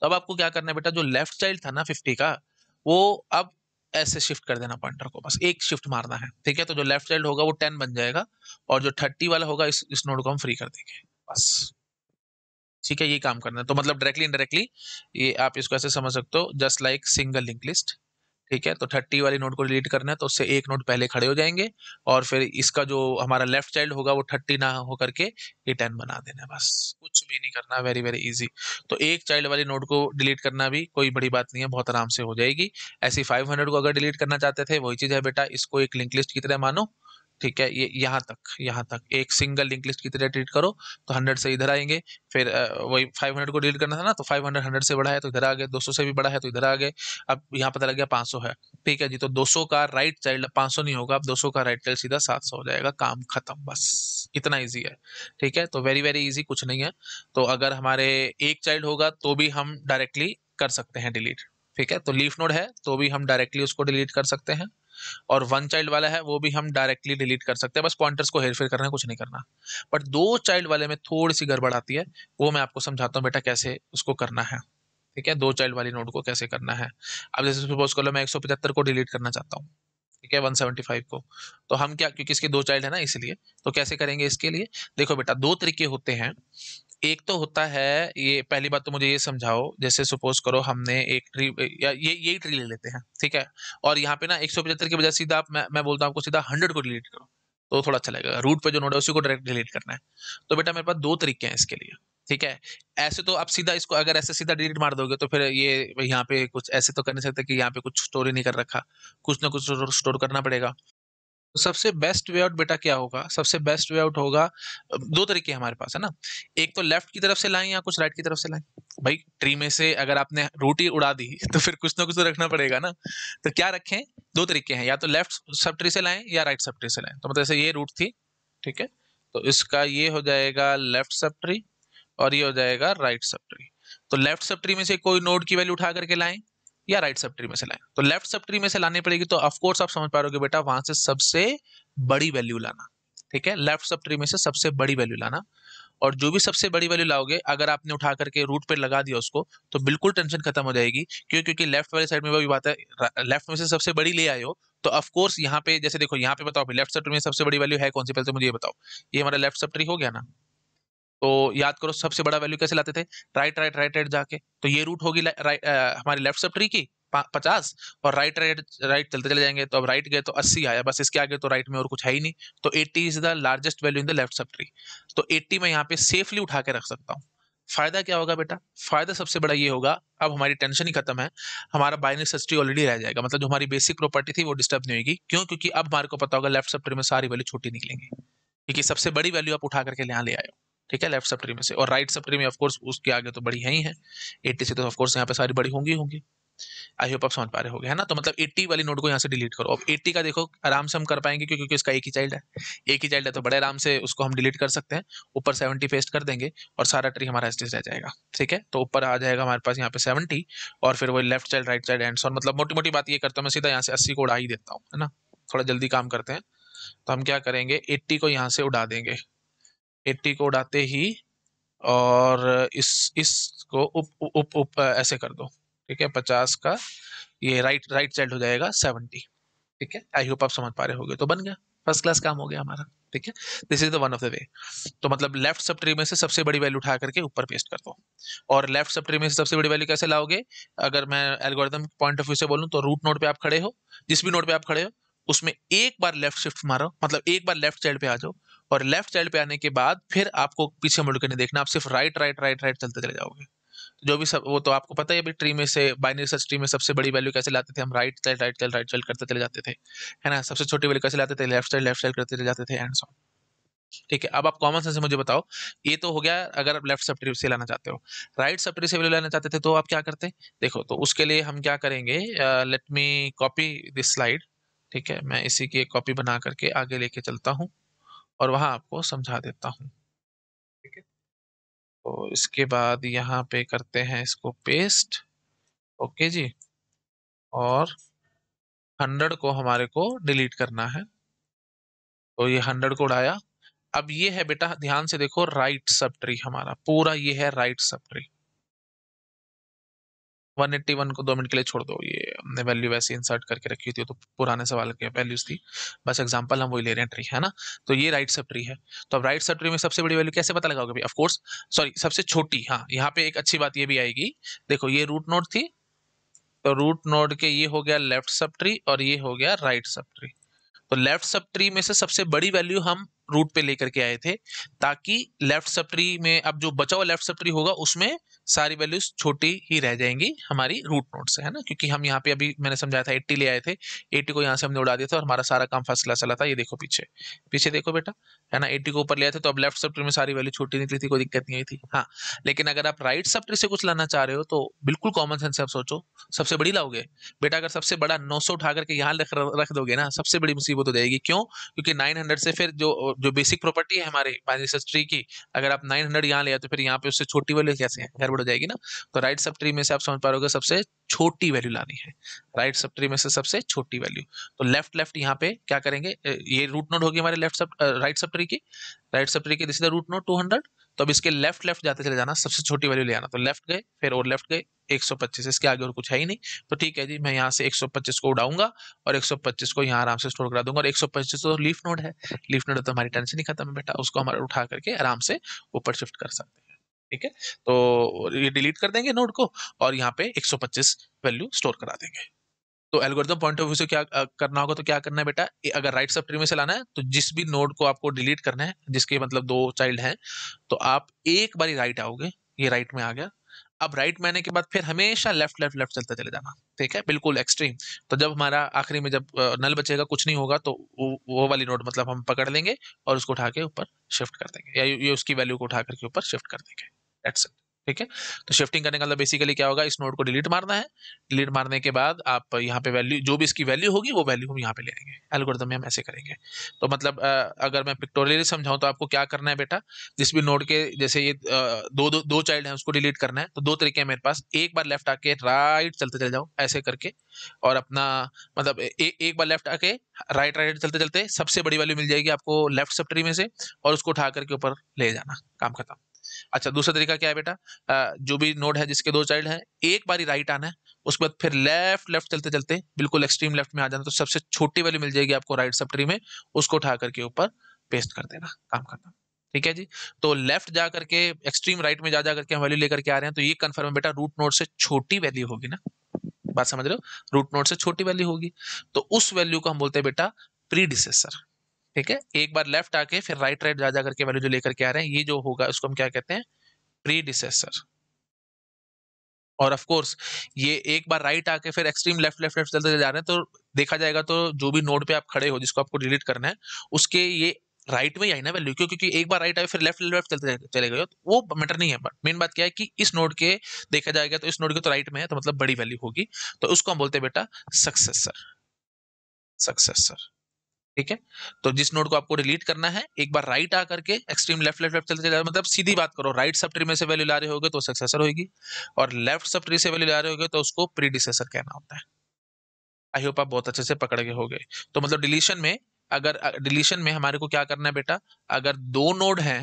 A: तो अब आपको क्या करना है बेटा जो लेफ्ट चाइल्ड था ना फिफ्टी का वो अब ऐसे शिफ्ट कर देना पॉइंटर को बस एक शिफ्ट मारना है ठीक है तो जो लेफ्ट चाइल्ड होगा वो टेन बन जाएगा और जो थर्टी वाला होगा इस इस नोड को हम फ्री कर देंगे पास ठीक है ये काम करना है तो मतलब डायरेक्टली इनडायरेक्टली ये आप इसको ऐसे समझ सकते हो just like single link list ठीक है तो थर्टी वाली नोट को डिलीट करना है तो उससे एक नोट पहले खड़े हो जाएंगे और फिर इसका जो हमारा लेफ्ट चाइल्ड होगा वो थर्टी ना हो करके ये टेन बना देना है बस कुछ भी नहीं करना वेरी वेरी इजी तो एक चाइल्ड वाली नोट को डिलीट करना भी कोई बड़ी बात नहीं है बहुत आराम से हो जाएगी ऐसी फाइव हंड्रेड को अगर डिलीट करना चाहते थे वही चीज़ है बेटा इसको एक लिंक लिस्ट की तरह मानो ठीक है ये यहाँ तक यहाँ तक एक सिंगल लिंक लिस्ट की तरह ट्रीट करो तो हंड्रेड से इधर आएंगे फिर वही फाइव हंड्रेड को डिलीट करना था ना तो फाइव हंड्रेड हंड्रेड से बढ़ा है तो इधर आ गए दो सौ से भी बढ़ा है तो इधर आ गए अब यहाँ पता लग गया पाँच सौ है ठीक है जी तो दो सौ का राइट चाइल्ड पाँच सौ नहीं होगा अब दो सौ का राइट चाइल्ड सीधा सात सौ हो जाएगा काम खत्म बस इतना ईजी है ठीक है तो वेरी वेरी ईजी कुछ नहीं है तो अगर हमारे एक चाइल्ड होगा तो भी हम डायरेक्टली कर सकते हैं डिलीट ठीक है तो लीफ नोड है तो भी हम डायरेक्टली उसको डिलीट कर सकते हैं और वन चाइल्ड वाला है वो भी हम डायरेक्टली डिलीट कर सकते हैं बस पॉइंटर्स को फेर करना है कुछ नहीं करना बट दो चाइल्ड वाले में थोड़ी सी गड़बड़ आती है वो मैं आपको समझाता हूँ बेटा कैसे उसको करना है ठीक है दो चाइल्ड वाली नोट को कैसे करना है अब जैसे सपोज कर लो मैं एक को डिलीट करना चाहता हूँ ठीक है फाइव को तो हम क्या क्योंकि इसके दो चाइल्ड है ना इसलिए तो कैसे करेंगे इसके लिए देखो बेटा दो तरीके होते हैं एक तो होता है ये पहली बात तो मुझे ये समझाओ जैसे सपोज करो हमने एक ट्री या ये यही ट्री ले लेते हैं ठीक है और यहाँ पे ना एक की बजाय सीधा आप मैं, मैं बोलता हूँ आपको सीधा हंड्रेड को डिलीट करो तो थोड़ा अच्छा लगेगा रूट पे जो नोड है उसी को डायरेक्ट डिलीट करना है तो बेटा मेरे पास दो तरीके हैं इसके लिए ठीक है ऐसे तो आप सीधा इसको अगर ऐसे सीधा डिलीट मार दोगे तो फिर ये यहाँ पे कुछ ऐसे तो कर नहीं सकते कि यहाँ पे कुछ स्टोर ही नहीं कर रखा कुछ ना कुछ स्टोर करना पड़ेगा तो सबसे बेस्ट वे आउट बेटा क्या होगा सबसे बेस्ट वे आउट होगा दो तरीके हमारे पास है ना एक तो लेफ्ट की तरफ से लाएं या कुछ राइट की तरफ से लाएं भाई ट्री में से अगर आपने रोटी उड़ा दी तो फिर कुछ ना कुछ तो रखना पड़ेगा ना तो क्या रखें दो तरीके हैं या तो लेफ्ट सब ट्री से लाएं या राइट सब ट्री से लाएं तो मतलब ऐसे ये रूट थी ठीक है तो इसका ये हो जाएगा लेफ्ट सब ट्री और ये हो जाएगा राइट सब ट्री तो लेफ्ट सब ट्री में से कोई नोड की वैल्यू उठा करके लाएं या राइट सब ट्री में से लाएं तो लेफ्ट सब ट्री में से लानी पड़ेगी तो ऑफकोर्स आप समझ पा रहे हो बेटा वहां से सबसे बड़ी वैल्यू लाना ठीक है लेफ्ट सब ट्री में से सबसे बड़ी वैल्यू लाना और जो भी सबसे बड़ी वैल्यू लाओगे अगर आपने उठा करके रूट पे लगा दिया उसको तो बिल्कुल टेंशन खत्म हो जाएगी क्यों क्योंकि लेफ्ट वाली साइड में भी बात है लेफ्ट में से सबसे बड़ी ले आए हो तो ऑफकोर्स यहाँ पे जैसे देखो यहाँ पे बताओ लेफ्ट सब ट्री में सबसे बड़ी वैल्यू है कौन सी पहले तो मुझे ये बताओ ये हमारा लेफ्ट सब ट्री हो गया ना तो याद करो सबसे बड़ा वैल्यू कैसे लाते थे राइट राइट राइट राइट जाके तो ये रूट होगी राइट हमारी लेफ्ट सब ट्री की पचास और राइट राइट राइट चलते चले जाएंगे तो अब राइट गए तो अस्सी आया बस इसके आगे तो राइट में और कुछ है ही नहीं तो eighty is the largest value in the left sub tree तो एट्टी मैं यहाँ पे सेफली उठा के रख सकता हूँ फायदा क्या होगा बेटा फायदा सबसे बड़ा ये होगा अब हमारी टेंशन ही खत्म है हमारा बाइनरी सर्च ट्री ऑलरेडी रह जाएगा मतलब जो हमारी बेसिक प्रॉपर्टी थी वो डिस्टर्ब नहीं होगी क्यों क्योंकि अब हमारे को पता होगा लेफ्ट सब ट्री में सारी वैल्यू छोटी निकलेंगी क्योंकि सबसे बड़ी वैल्यू आप उठा करके यहाँ ले आए हो ठीक है लेफ्ट सब ट्री में से और राइट सब ट्री में ऑफकोर्स उसके आगे तो बड़ी है ही है एट्टी से तो ऑफकोर्स यहाँ पे सारी बड़ी होंगी होंगी आई होप आप समझ पा रहे हो गए है ना तो मतलब 80 वाली नोट को यहाँ से डिलीट करो अब 80 का देखो आराम से हम कर पाएंगे क्योंकि इसका एक ही चाइल्ड है एक ही चाइल्ड है तो बड़े आराम से उसको हम डिलीट कर सकते हैं ऊपर 70 पेस्ट कर देंगे और सारा ट्री हमारा एस रह जाएगा ठीक है तो ऊपर आ जाएगा हमारे पास यहाँ पे सेवेंटी और फिर वो left child right child and मतलब मोटी मोटी बात ये करता हूँ मैं सीधा यहाँ से अस्सी को उड़ा ही देता हूँ है ना थोड़ा जल्दी काम करते हैं तो हम क्या करेंगे एट्टी को यहाँ से उड़ा देंगे एट्टी को उड़ाते ही और इस इसको उप उप उप, ऐसे कर दो ठीक है पचास का ये राइट राइट साइड हो जाएगा सेवेंटी ठीक है आई होप आप समझ पा रहे हो तो बन गया फर्स्ट क्लास काम हो गया हमारा ठीक है this is the one of the way तो मतलब लेफ्ट सब ट्री में से सबसे बड़ी वैल्यू उठा करके ऊपर पेस्ट कर दो और लेफ्ट सब ट्री में से सबसे बड़ी वैल्यू कैसे लाओगे अगर मैं एल्गोरिथम पॉइंट ऑफ व्यू से बोलूँ तो रूट नोड पे आप खड़े हो जिस भी नोड पे आप खड़े हो उसमें एक बार लेफ्ट शिफ्ट मारो मतलब एक बार लेफ्ट साइड पे आ जाओ और लेफ्ट साइड पे आने के बाद फिर आपको पीछे मुड़ के नहीं देखना आप सिर्फ राइट राइट राइट राइट चलते चले जाओगे जो भी सब वो तो आपको पता है अभी ट्री में से बाइनरी सर्च ट्री में सबसे बड़ी वैल्यू कैसे लाते थे हम right side right side right side करते चले जाते थे है ना सबसे छोटी वैल्यू कैसे लाते थे लेफ्ट साइड लेफ्ट साइड करते चले जाते थे एंड सॉन्ग ठीक है अब आप कॉमन सेंस से मुझे बताओ ये तो हो गया अगर आप लेफ्ट सब ट्री से लाना चाहते हो राइट सब ट्री से वैल्यू लाना चाहते थे तो आप क्या करते देखो तो उसके लिए हम क्या करेंगे let me copy this slide ठीक है मैं इसी की एक कॉपी बना करके आगे लेके चलता हूँ और वहाँ आपको समझा देता हूँ ठीक है तो इसके बाद यहाँ पे करते हैं इसको पेस्ट ओके जी और हंड्रेड को हमारे को डिलीट करना है तो ये हंड्रेड को उड़ाया अब ये है बेटा ध्यान से देखो राइट सब ट्री हमारा पूरा ये है राइट सब ट्री 181 को दो मिनट के लिए छोड़ दो ये हमने वैल्यू वैसे इंसर्ट करके रखी थी तो पुराने सवाल के वैल्यूज थी बस एग्जांपल हम वही ले रहे हैं ट्री है ना तो ये राइट सब ट्री है तो अब राइट सब ट्री में सबसे बड़ी वैल्यू कैसे पता लगाओगे भाई ऑफकोर्स सॉरी सबसे छोटी हाँ यहाँ पे एक अच्छी बात ये भी आएगी देखो ये रूट नोट थी तो रूट नोड के ये हो गया लेफ्ट सब ट्री और ये हो गया राइट सब ट्री तो लेफ्ट सब ट्री में से सबसे बड़ी वैल्यू हम रूट पे लेकर के आए थे ताकि लेफ्ट सब में अब जो बचा हुआ लेफ्ट सब होगा उसमें सारी वैल्यूज छोटी ही रह जाएंगी हमारी रूट नोट से है ना क्योंकि हम यहाँ पे अभी मैंने समझाया था एट्टी ले आए थे एट्टी को यहाँ से हमने उड़ा दिया था और हमारा सारा काम क्लास चला था ये देखो पीछे पीछे देखो बेटा है ना एट्टी को ऊपर ले आए थे तो अब लेफ्ट सब में सारी वैल्यू छोटी निकली थी कोई दिक्कत नहीं आई थी हाँ लेकिन अगर आप राइट सब से कुछ लाना चाह रहे हो तो बिल्कुल कॉमन सेंस से आप सोचो सबसे बड़ी लाओगे बेटा अगर सबसे बड़ा नौ सौ उठा करके यहाँ रख दोगे ना सबसे बड़ी मुसीबत हो जाएगी क्यों क्योंकि नाइन हंड्रेड से फिर जो जो बेसिक प्रॉपर्टी है हमारे बाइनरी ट्री की अगर आप 900 हंड्रेड यहाँ लिया तो फिर यहाँ पे उससे छोटी वैल्यू कैसे है गड़बड़ हो जाएगी ना तो राइट सब ट्री में से आप समझ पा रहे सबसे छोटी वैल्यू लानी है राइट सब ट्री में से सबसे छोटी वैल्यू तो लेफ्ट लेफ्ट यहाँ पे क्या करेंगे ये रूट नोट होगी हमारे लेफ्ट सब राइट सब ट्री की राइट सब ट्री की this is the root node two hundred तो अब इसके लेफ्ट लेफ्ट जाते चले जाना सबसे छोटी वैल्यू ले आना तो लेफ्ट गए फिर और लेफ्ट गए 125 इसके आगे और कुछ है ही नहीं तो ठीक है जी मैं यहाँ से 125 को उड़ाऊंगा और 125 को यहाँ आराम से स्टोर करा दूंगा और 125 तो लीफ नोड है लीफ नोड तो हमारी टेंशन ही खत्म है बेटा उसको हमारा उठा करके आराम से ऊपर शिफ्ट कर सकते हैं ठीक है तो ये डिलीट कर देंगे नोट को और यहाँ पे एक वैल्यू स्टोर करा देंगे तो एल्गोरिथम पॉइंट ऑफ व्यू से क्या करना होगा तो क्या करना है बेटा अगर राइट सब ट्री में से लाना है तो जिस भी नोड को आपको डिलीट करना है जिसके मतलब दो चाइल्ड हैं तो आप एक बारी राइट आओगे ये राइट में आ गया अब राइट में आने के बाद फिर हमेशा लेफ्ट लेफ्ट लेफ्ट चलते चले जाना ठीक है बिल्कुल एक्सट्रीम तो जब हमारा आखिरी में जब नल बचेगा कुछ नहीं होगा तो वो, वो वाली नोट मतलब हम पकड़ लेंगे और उसको उठा के ऊपर शिफ्ट कर देंगे या ये उसकी वैल्यू को उठा करके ऊपर शिफ्ट कर देंगे एक्सेप्ट ठीक है तो शिफ्टिंग करने का मतलब बेसिकली क्या होगा इस नोड को डिलीट मारना है डिलीट मारने के बाद आप यहाँ पे वैल्यू जो भी इसकी वैल्यू होगी वो वैल्यू हम यहाँ पे ले लेंगे एल्गोरिथम में हम ऐसे करेंगे तो मतलब अगर मैं पिक्टोरियली समझाऊँ तो आपको क्या करना है बेटा जिस भी नोड के जैसे ये दो दो, दो चाइल्ड है उसको डिलीट करना है तो दो तरीके हैं मेरे पास एक बार लेफ्ट आके राइट चलते चले जाओ ऐसे करके और अपना मतलब ए, एक बार लेफ्ट आके राइट राइट चलते चलते सबसे बड़ी वैल्यू मिल जाएगी आपको लेफ्ट सब में से और उसको उठा करके ऊपर ले जाना काम खत्म अच्छा दूसरा तरीका क्या है बेटा जो भी नोड है जिसके दो चाइल्ड हैं एक बारी राइट आना है उसके बाद फिर लेफ्ट लेफ्ट चलते चलते बिल्कुल एक्सट्रीम लेफ्ट में आ जाना तो सबसे छोटी वाली मिल जाएगी आपको राइट सब में उसको उठा करके ऊपर पेस्ट कर देना काम करना ठीक है जी तो लेफ्ट जा करके एक्सट्रीम राइट में जा जा करके हम वैल्यू लेकर के आ रहे हैं तो ये कन्फर्म है बेटा रूट नोट से छोटी वैल्यू होगी ना बात समझ रहे हो रूट नोट से छोटी वैल्यू होगी तो उस वैल्यू को हम बोलते हैं बेटा प्रीडिसेसर ठीक है एक बार लेफ्ट आके फिर राइट राइट जा जा करके वैल्यू जो लेकर के आ रहे हैं ये जो होगा उसको हम क्या कहते हैं प्रीडिसेसर और ऑफ कोर्स ये एक बार राइट आके फिर एक्सट्रीम लेफ्ट लेफ्ट लेफ्ट चलते जा रहे हैं तो देखा जाएगा तो जो भी नोड पे आप खड़े हो जिसको आपको डिलीट करना है उसके ये राइट में ही आई ना वैल्यू क्यों क्योंकि एक बार राइट आए फिर लेफ्ट लेफ्ट चलते चले गए तो वो मैटर नहीं है बट मेन बात क्या है कि इस नोड के देखा जाएगा तो इस नोड के तो राइट में है तो मतलब बड़ी वैल्यू होगी तो उसको हम बोलते हैं बेटा सक्सेसर सक्सेसर ठीक है तो जिस नोड को आपको डिलीट करना है एक बार राइट आ करके एक्सट्रीम लेफ्ट लेफ्ट लेफ्ट चलते मतलब सीधी बात करो राइट सब ट्री में से वैल्यू ला रहे होगे तो सक्सेसर होगी और लेफ्ट सब ट्री से वैल्यू ला रहे होगे तो उसको प्रीडिसेसर कहना होता है आई होप आप बहुत अच्छे से पकड़ गए होगे तो मतलब डिलीशन में अगर डिलीशन में हमारे को क्या करना है बेटा अगर दो नोड है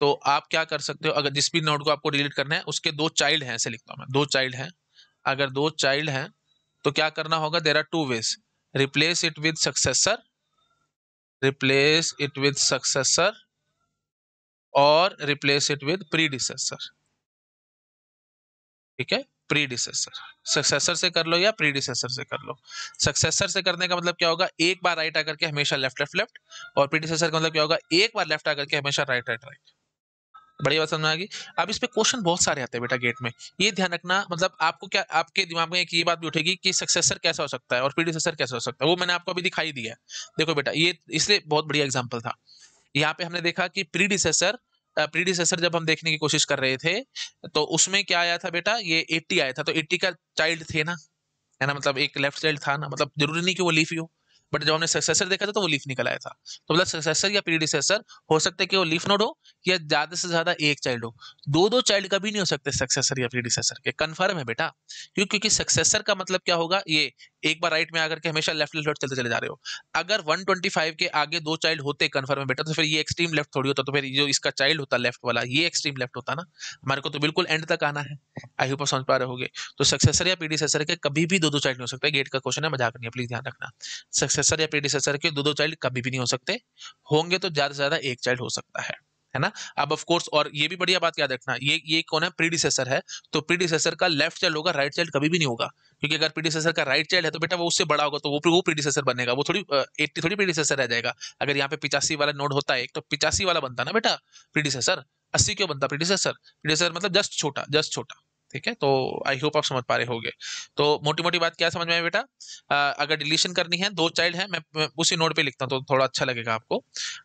A: तो आप क्या कर सकते हो अगर जिस भी नोड को आपको डिलीट करना है उसके दो चाइल्ड हैं ऐसे लिखता हूँ मैं दो चाइल्ड हैं अगर दो चाइल्ड हैं तो क्या करना होगा there are two ways replace it with successor replace it with successor और रिप्लेस इट विद प्रीडिसेसर ठीक है प्रीडिसेसर सक्सेसर से कर लो या प्रीडिसेसर से कर लो सक्सेसर से करने का मतलब क्या होगा एक बार राइट आकर के हमेशा लेफ्ट लेफ्ट लेफ्ट और प्रीडिसेसर का मतलब क्या होगा एक बार लेफ्ट आकर के हमेशा राइट राइट राइट बड़ी बात समझ में आ गई अब इस पर क्वेश्चन बहुत सारे आते हैं बेटा गेट में ये ध्यान रखना मतलब आपको क्या आपके दिमाग में एक ये बात भी उठेगी कि सक्सेसर कैसा हो सकता है और प्रीडिसेसर कैसा हो सकता है वो मैंने आपको अभी दिखाई दिया देखो बेटा ये इसलिए बहुत बढ़िया एग्जाम्पल था यहाँ पे हमने देखा कि प्रीडिसेसर प्रीडिसेसर जब हम देखने की कोशिश कर रहे थे तो उसमें क्या आया था बेटा ये 80 आया था तो 80 का चाइल्ड थे ना है ना मतलब एक लेफ्ट चाइल्ड था ना मतलब जरूरी नहीं कि वो लीफी हो बट जब हमने सक्सेसर देखा था तो वो लीफ निकल आया था तो मतलब सक्सेसर या प्रीडिसेसर हो सकते कि वो लीफ नोड हो या ज्यादा से ज्यादा एक चाइल्ड हो दो दो चाइल्ड कभी नहीं हो सकते सक्सेसर या प्रीडिसेसर के कन्फर्म है बेटा क्यों क्योंकि सक्सेसर का मतलब क्या होगा ये एक बार राइट में आकर के हमेशा लेफ्ट लेफ्ट चलते चले जा रहे हो अगर 125 के आगे दो चाइल्ड होते कन्फर्म में बेटा तो फिर ये एक्सट्रीम लेफ्ट थोड़ी होता तो फिर जो इसका चाइल्ड होता लेफ्ट वाला ये एक्सट्रीम लेफ्ट होता ना हमारे को तो बिल्कुल एंड तक आना है आई होप समझ पा रहे होगे तो सक्सेसर या सेसर के कभी भी दो दो चाइल्ड नहीं हो सकते गेट का क्वेश्चन है मजाक नहीं है प्लीज ध्यान रखना सक्सेसर या पीडीसेसर के दो दो चाइल्ड कभी भी नहीं हो सकते होंगे तो ज्यादा से ज्यादा एक चाइल्ड हो सकता है है ना अब ऑफ कोर्स और ये भी बढ़िया बात याद रखना ये ये कौन है प्रीडिसेसर है तो प्रीडिसेसर का लेफ्ट चाइल्ड होगा राइट चाइल्ड कभी भी नहीं होगा क्योंकि अगर प्रीडिसेसर का राइट चाइल्ड है तो बेटा वो उससे बड़ा होगा तो वो वो प्रीडिसेसर बनेगा वो थोड़ी एट्टी थोड़ी प्रीडिसेसर रह जाएगा अगर यहाँ पे पिचासी वाला नोड होता है एक तो पिचासी वाला बनता ना बेटा प्रीडिसेसर अस्सी क्यों बनता प्रीडिसेसर प्रीडिसेसर मतलब जस्ट छोटा जस्ट छोटा ठीक है तो आई होप आप समझ पा रहे होंगे तो मोटी मोटी बात क्या समझ में आए बेटा अगर डिलीशन करनी है दो चाइल्ड है मैं, मैं उसी नोड पे लिखता हूँ तो थोड़ा अच्छा लगेगा आपको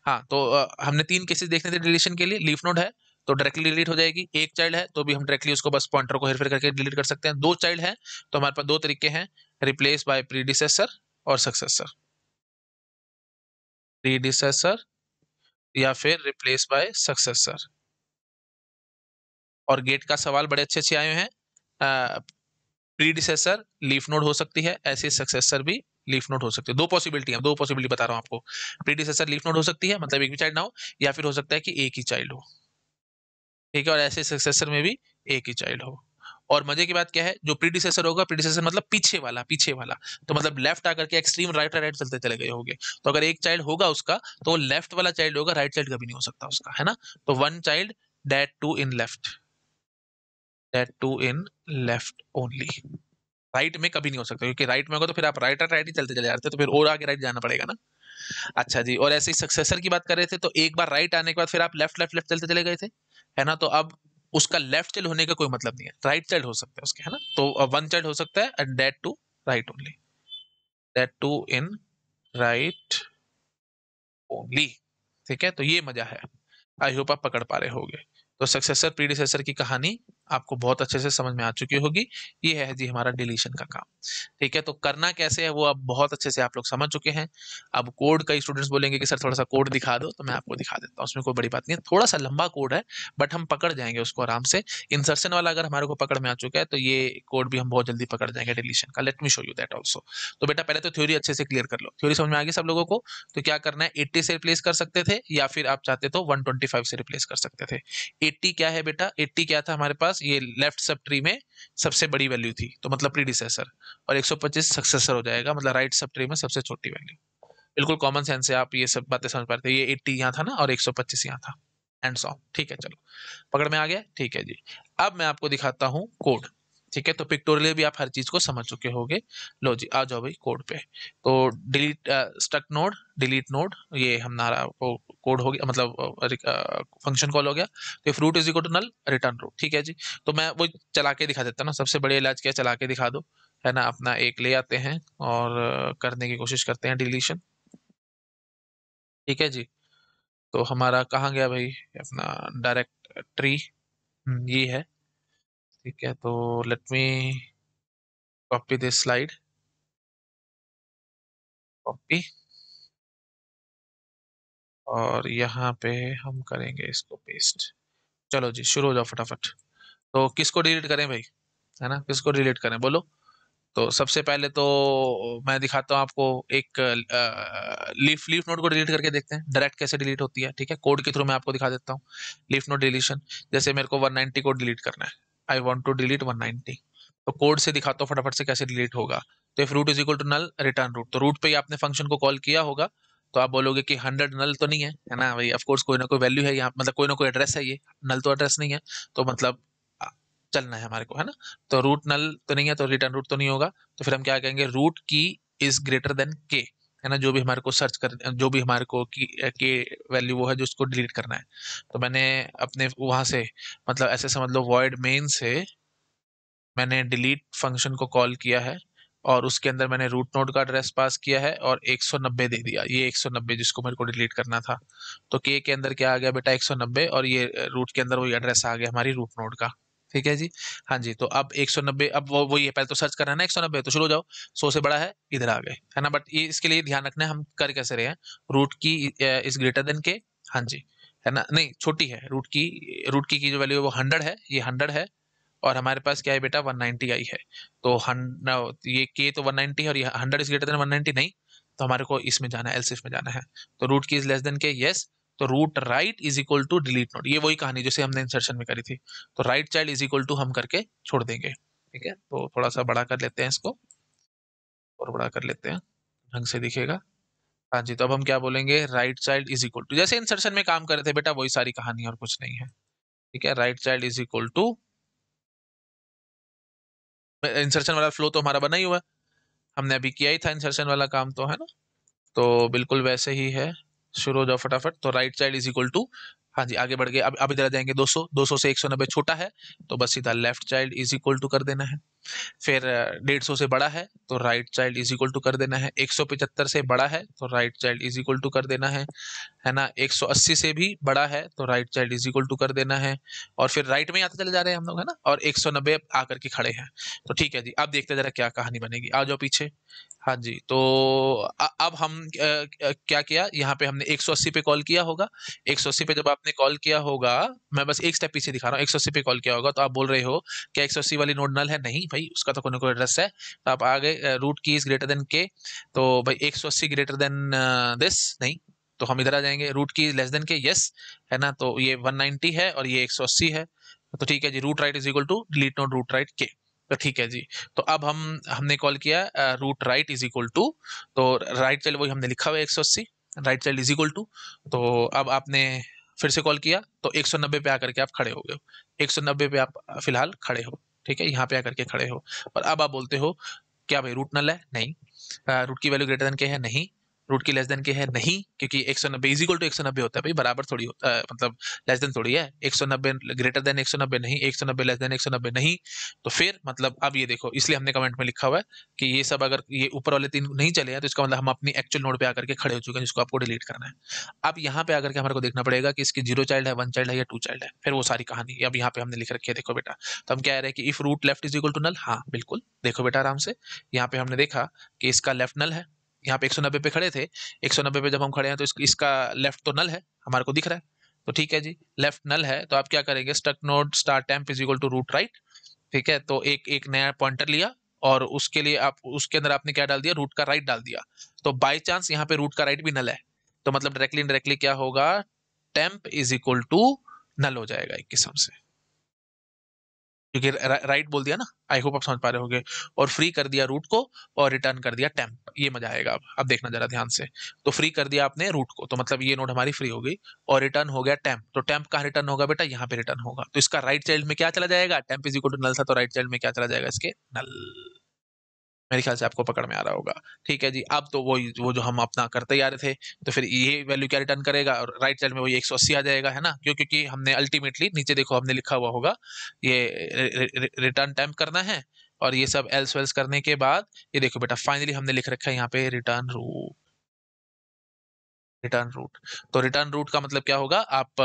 A: हाँ तो आ, हमने तीन केसेस देखने थे डिलीशन के लिए लीफ नोड है तो डायरेक्टली डिलीट हो जाएगी एक चाइल्ड है तो भी हम डायरेक्टली उसको बस पॉइंटर को हेर फेर करके डिलीट कर सकते हैं दो चाइल्ड है तो हमारे पास दो तरीके हैं रिप्लेस बाय प्रीडिसेसर और सक्सेसर प्रीडिसेसर या फिर रिप्लेस बाय सक्सेसर और गेट का सवाल बड़े अच्छे अच्छे आए हैं प्रीडिसेसर लीफ नोड हो सकती है ऐसे सक्सेसर भी लीफ नोड हो सकती है दो पॉसिबिलिटी है दो पॉसिबिलिटी बता रहा हूँ आपको प्रीडिसेसर लीफ नोड हो सकती है मतलब एक भी चाइल्ड ना हो या फिर हो सकता है कि एक ही चाइल्ड हो ठीक है और ऐसे सक्सेसर में भी एक ही चाइल्ड हो और मजे की बात क्या है जो प्रीडिसेसर होगा प्रीडिसेसर मतलब पीछे वाला पीछे वाला तो मतलब लेफ्ट आकर के एक्सट्रीम राइट और राइट चलते चले गए होंगे तो अगर एक चाइल्ड होगा उसका तो लेफ्ट वाला चाइल्ड होगा राइट चाइल्ड कभी नहीं हो सकता उसका है ना तो one child that too in left that too in left only right में कभी नहीं हो सकता क्योंकि राइट में होगा तो फिर आप राइट और राइट ही चलते चले जाते तो फिर और आगे राइट जाना पड़ेगा ना अच्छा जी और ऐसे ही सक्सेसर की बात कर रहे थे तो एक बार राइट आने के बाद फिर आप लेफ्ट लेफ्ट लेफ्ट चलते चले गए थे है ना तो अब उसका लेफ्ट चाइल्ड होने का कोई मतलब नहीं है राइट चाइल्ड हो सकता है उसके है ना तो वन चाइल्ड हो सकता है and that too right only that too in right only ठीक है तो ये मजा है आई होप आप पकड़ पा रहे होगे तो सक्सेसर प्रीडिसेसर की कहानी आपको बहुत अच्छे से समझ में आ चुकी होगी ये है जी हमारा डिलीशन का काम ठीक है तो करना कैसे है वो आप बहुत अच्छे से आप लोग समझ चुके हैं अब कोड कई स्टूडेंट्स बोलेंगे कि सर थोड़ा सा कोड दिखा दो तो मैं आपको दिखा देता हूँ उसमें कोई बड़ी बात नहीं है थोड़ा सा लंबा कोड है बट हम पकड़ जाएंगे उसको आराम से इंसर्शन वाला अगर हमारे को पकड़ में आ चुका है तो ये कोड भी हम बहुत जल्दी पकड़ जाएंगे डिलीशन का let me show you that also तो बेटा पहले तो थ्योरी अच्छे से क्लियर कर लो थ्योरी समझ में आ गई सब लोगों को तो क्या करना है एट्टी से रिप्लेस कर सकते थे या फिर आप चाहते तो वन से रिप्लेस कर सकते थे एट्टी क्या है बेटा एट्टी क्या था हमारे पास पास ये लेफ्ट सब ट्री में सबसे बड़ी वैल्यू थी तो मतलब प्रीडिसेसर और 125 सक्सेसर हो जाएगा मतलब राइट सब ट्री में सबसे छोटी वैल्यू बिल्कुल कॉमन सेंस से आप ये सब बातें समझ पाते ये 80 यहाँ था ना और 125 सौ यहाँ था एंड सॉ ठीक है चलो पकड़ में आ गया ठीक है जी अब मैं आपको दिखाता हूँ कोड ठीक है तो पिक्टोरियल भी आप हर चीज को समझ चुके होंगे लो जी आ जाओ भाई कोड पे तो delete struct node delete node ये हमारा कोड हो गया मतलब फंक्शन कॉल हो गया तो root is equal to null return root ठीक है जी तो मैं वो चला के दिखा देता ना सबसे बड़े इलाज क्या चला के दिखा दो है ना अपना एक ले आते हैं और करने की कोशिश करते हैं डिलीशन ठीक है जी तो हमारा कहाँ गया भाई अपना डायरेक्ट हम्म, ट्री ये है ठीक है तो let me copy this slide copy और यहाँ पे हम करेंगे इसको पेस्ट चलो जी शुरू हो जाओ फटाफट तो किसको डिलीट करें भाई है ना किसको डिलीट करें बोलो तो सबसे पहले तो मैं दिखाता हूँ आपको एक लीफ लीफ नोट को डिलीट करके देखते हैं डायरेक्ट कैसे डिलीट होती है ठीक है कोड के थ्रू मैं आपको दिखा देता हूँ लीफ नोट डिलीशन जैसे मेरे को 190 कोड डिलीट करना है I want to delete one ninety तो कोड से दिखाता हूँ फटाफट से कैसे डिलीट होगा तो if root is equal to null return root तो रूट पे ही आपने फंक्शन को कॉल किया होगा तो आप बोलोगे कि हंड्रेड नल तो नहीं है है ना भाई ऑफकोर्स कोई ना कोई वैल्यू है यहाँ मतलब कोई ना कोई एड्रेस है ये नल तो एड्रेस नहीं है तो मतलब चलना है हमारे को है ना तो रूट नल तो नहीं है तो रिटर्न रूट तो नहीं होगा तो फिर हम क्या कहेंगे root key is greater than के है ना जो भी हमारे को सर्च कर जो भी हमारे को की के वैल्यू वो है जो उसको डिलीट करना है तो मैंने अपने वहां से मतलब ऐसे समझ लो वॉइड मेन से मैंने डिलीट फंक्शन को कॉल किया है और उसके अंदर मैंने रूट नोड का एड्रेस पास किया है और 190 दे दिया ये 190 जिसको मेरे को डिलीट करना था तो के के अंदर क्या आ गया बेटा 190 और ये रूट के अंदर वही एड्रेस आ गया हमारी रूट नोड का ठीक है जी हाँ जी तो अब 190 अब वो वही है पहले तो सर्च करना है ना नब्बे तो शुरू हो जाओ सौ से बड़ा है इधर आ गए है ना बट ये इसके लिए ध्यान रखना है हम कर कैसे रहे हैं रूट की इस ग्रेटर देन के हाँ जी है ना नहीं छोटी है रूट की रूट की की जो वैल्यू है वो हंड्रेड है ये हंड्रेड है और हमारे पास क्या है बेटा नाइनटी आई है तो ये के तो नाइनटी है और ये हंड्रेड इज ग्रेटर देन 190 नहीं तो हमारे को इसमें जाना है एलसीफ में जाना है तो root key is less than K yes तो root right is equal to delete node ये वही कहानी जैसे हमने इंसर्शन में करी थी तो right child is equal to हम करके छोड़ देंगे ठीक है तो थोड़ा सा बड़ा कर लेते हैं इसको और बड़ा कर लेते हैं ढंग से दिखेगा हाँ जी तो अब हम क्या बोलेंगे right child is equal to जैसे इंसर्शन में काम कर रहे थे बेटा वही सारी कहानी और कुछ नहीं है ठीक है right child is equal to insertion वाला फ्लो तो हमारा बना ही हुआ हमने अभी किया ही था इंसर्शन वाला काम तो है ना तो बिल्कुल वैसे ही है शुरू हो जाओ फटाफट तो right side is equal to हाँ जी आगे बढ़ गए अब अब इधर जाएंगे 200 200 से 190 छोटा है तो बस सीधा left child is equal to कर देना है फिर 150 से बड़ा है तो right child is equal to कर देना है 175 से बड़ा है तो right child is equal to कर देना है है ना 180 से भी बड़ा है तो right child is equal to कर देना है और फिर राइट में आते चले जा रहे हैं हम लोग है ना और एक आकर के खड़े हैं तो ठीक है जी अब देखते जरा क्या कहानी बनेगी आ जाओ पीछे हाँ जी तो अब हम क्या किया यहाँ पे हमने एक पे कॉल किया होगा एक पे जब आपने आपने कॉल किया होगा मैं बस एक स्टेप पीछे दिखा रहा हूँ एक सौ पे कॉल किया होगा तो आप बोल रहे हो क्या एक सौ वाली नोड नल है नहीं भाई उसका तो कोई एड्रेस है तो आप आगे root key is greater than के तो भाई एक सौ ग्रेटर देन दिस नहीं तो हम इधर आ जाएंगे रूट की लेस देन के यस है ना तो ये 190 है और ये 180 है तो ठीक है जी root right is equal to delete node root right के तो ठीक है जी तो अब हम हमने कॉल किया root right is equal to तो राइट चाइल्ड वही हमने लिखा हुआ है एक right child is equal to तो अब आपने फिर से कॉल किया तो 190 पे आकर के आप खड़े हो गए 190 पे आप फिलहाल खड़े हो ठीक है यहाँ पे आकर के खड़े हो और अब आप बोलते हो क्या भाई रूट नल है नहीं रूट की वैल्यू ग्रेटर देन के है नहीं रूट की लेस देन के है नहीं क्योंकि एक सौ नब्बे इजिकल टू एक सौ नब्बे होता है भाई बराबर थोड़ी होता है मतलब लेस देन थोड़ी है एक सौ नब्बे ग्रेटर देन एक सौ नब्बे नहीं एक सौ नब्बे लेस देन एक सौ नब्बे नहीं तो फिर मतलब अब ये देखो इसलिए हमने कमेंट में लिखा हुआ है कि ये सब अगर ये ऊपर वाले तीन नहीं चले हैं तो इसका मतलब हम अपनी एक्चुअल नोट पर आकर के खड़े हो चुके हैं जिसको आपको डिलीट करना है अब यहाँ पे आकर के हमारे को देखना पड़ेगा कि इसकी जीरो चाइल्ड है वन चाइल्ड है या टू चाइल्ड है फिर वो सारी कहानी अब यहाँ पे हमने लिख रखी है देखो बेटा तो हम कह रहे हैं कि if root left is equal to null हाँ बिल्कुल देखो बेटा आराम से यहाँ पे हमने देखा कि इसका लेफ्ट नल है यहाँ पे एक पे खड़े थे एक पे जब हम खड़े हैं तो इस, इसका लेफ्ट तो नल है हमारे को दिख रहा है तो ठीक है जी लेफ्ट नल है तो आप क्या करेंगे struct node star temp is equal to root right ठीक है तो एक एक नया पॉइंटर लिया और उसके लिए आप उसके अंदर आपने क्या डाल दिया रूट का राइट डाल दिया तो बाई चांस यहाँ पे रूट का राइट भी नल है तो मतलब डायरेक्टली इनडायरेक्टली क्या होगा temp is equal to null हो जाएगा एक किस्म से क्योंकि राइट बोल दिया ना आई होप आप समझ पा रहे होगे और फ्री कर दिया रूट को और रिटर्न कर दिया टेम्प ये मजा आएगा अब अब देखना जरा ध्यान से तो फ्री कर दिया आपने रूट को तो मतलब ये नोट हमारी फ्री हो गई और रिटर्न हो गया टेम्प तो टेम्प कहाँ रिटर्न होगा बेटा यहाँ पे रिटर्न होगा तो इसका राइट चाइल्ड में क्या चला जाएगा temp is equal to null था तो राइट चाइल्ड में क्या चला जाएगा इसके नल मेरे ख्याल से आपको पकड़ में आ रहा होगा ठीक है जी अब तो वो वो जो हम अपना करते ही आ रहे थे तो फिर ये वैल्यू क्या रिटर्न करेगा और राइट साइड में वही एक सौ अस्सी आ जाएगा है ना क्यों क्योंकि हमने अल्टीमेटली नीचे देखो हमने लिखा हुआ होगा ये रिटर्न टाइम करना है और ये सब एल्स वेल्स करने के बाद ये देखो बेटा फाइनली हमने लिख रखा है यहाँ पे रिटर्न रूप रिटर्न रूट तो रिटर्न रूट का मतलब क्या होगा आप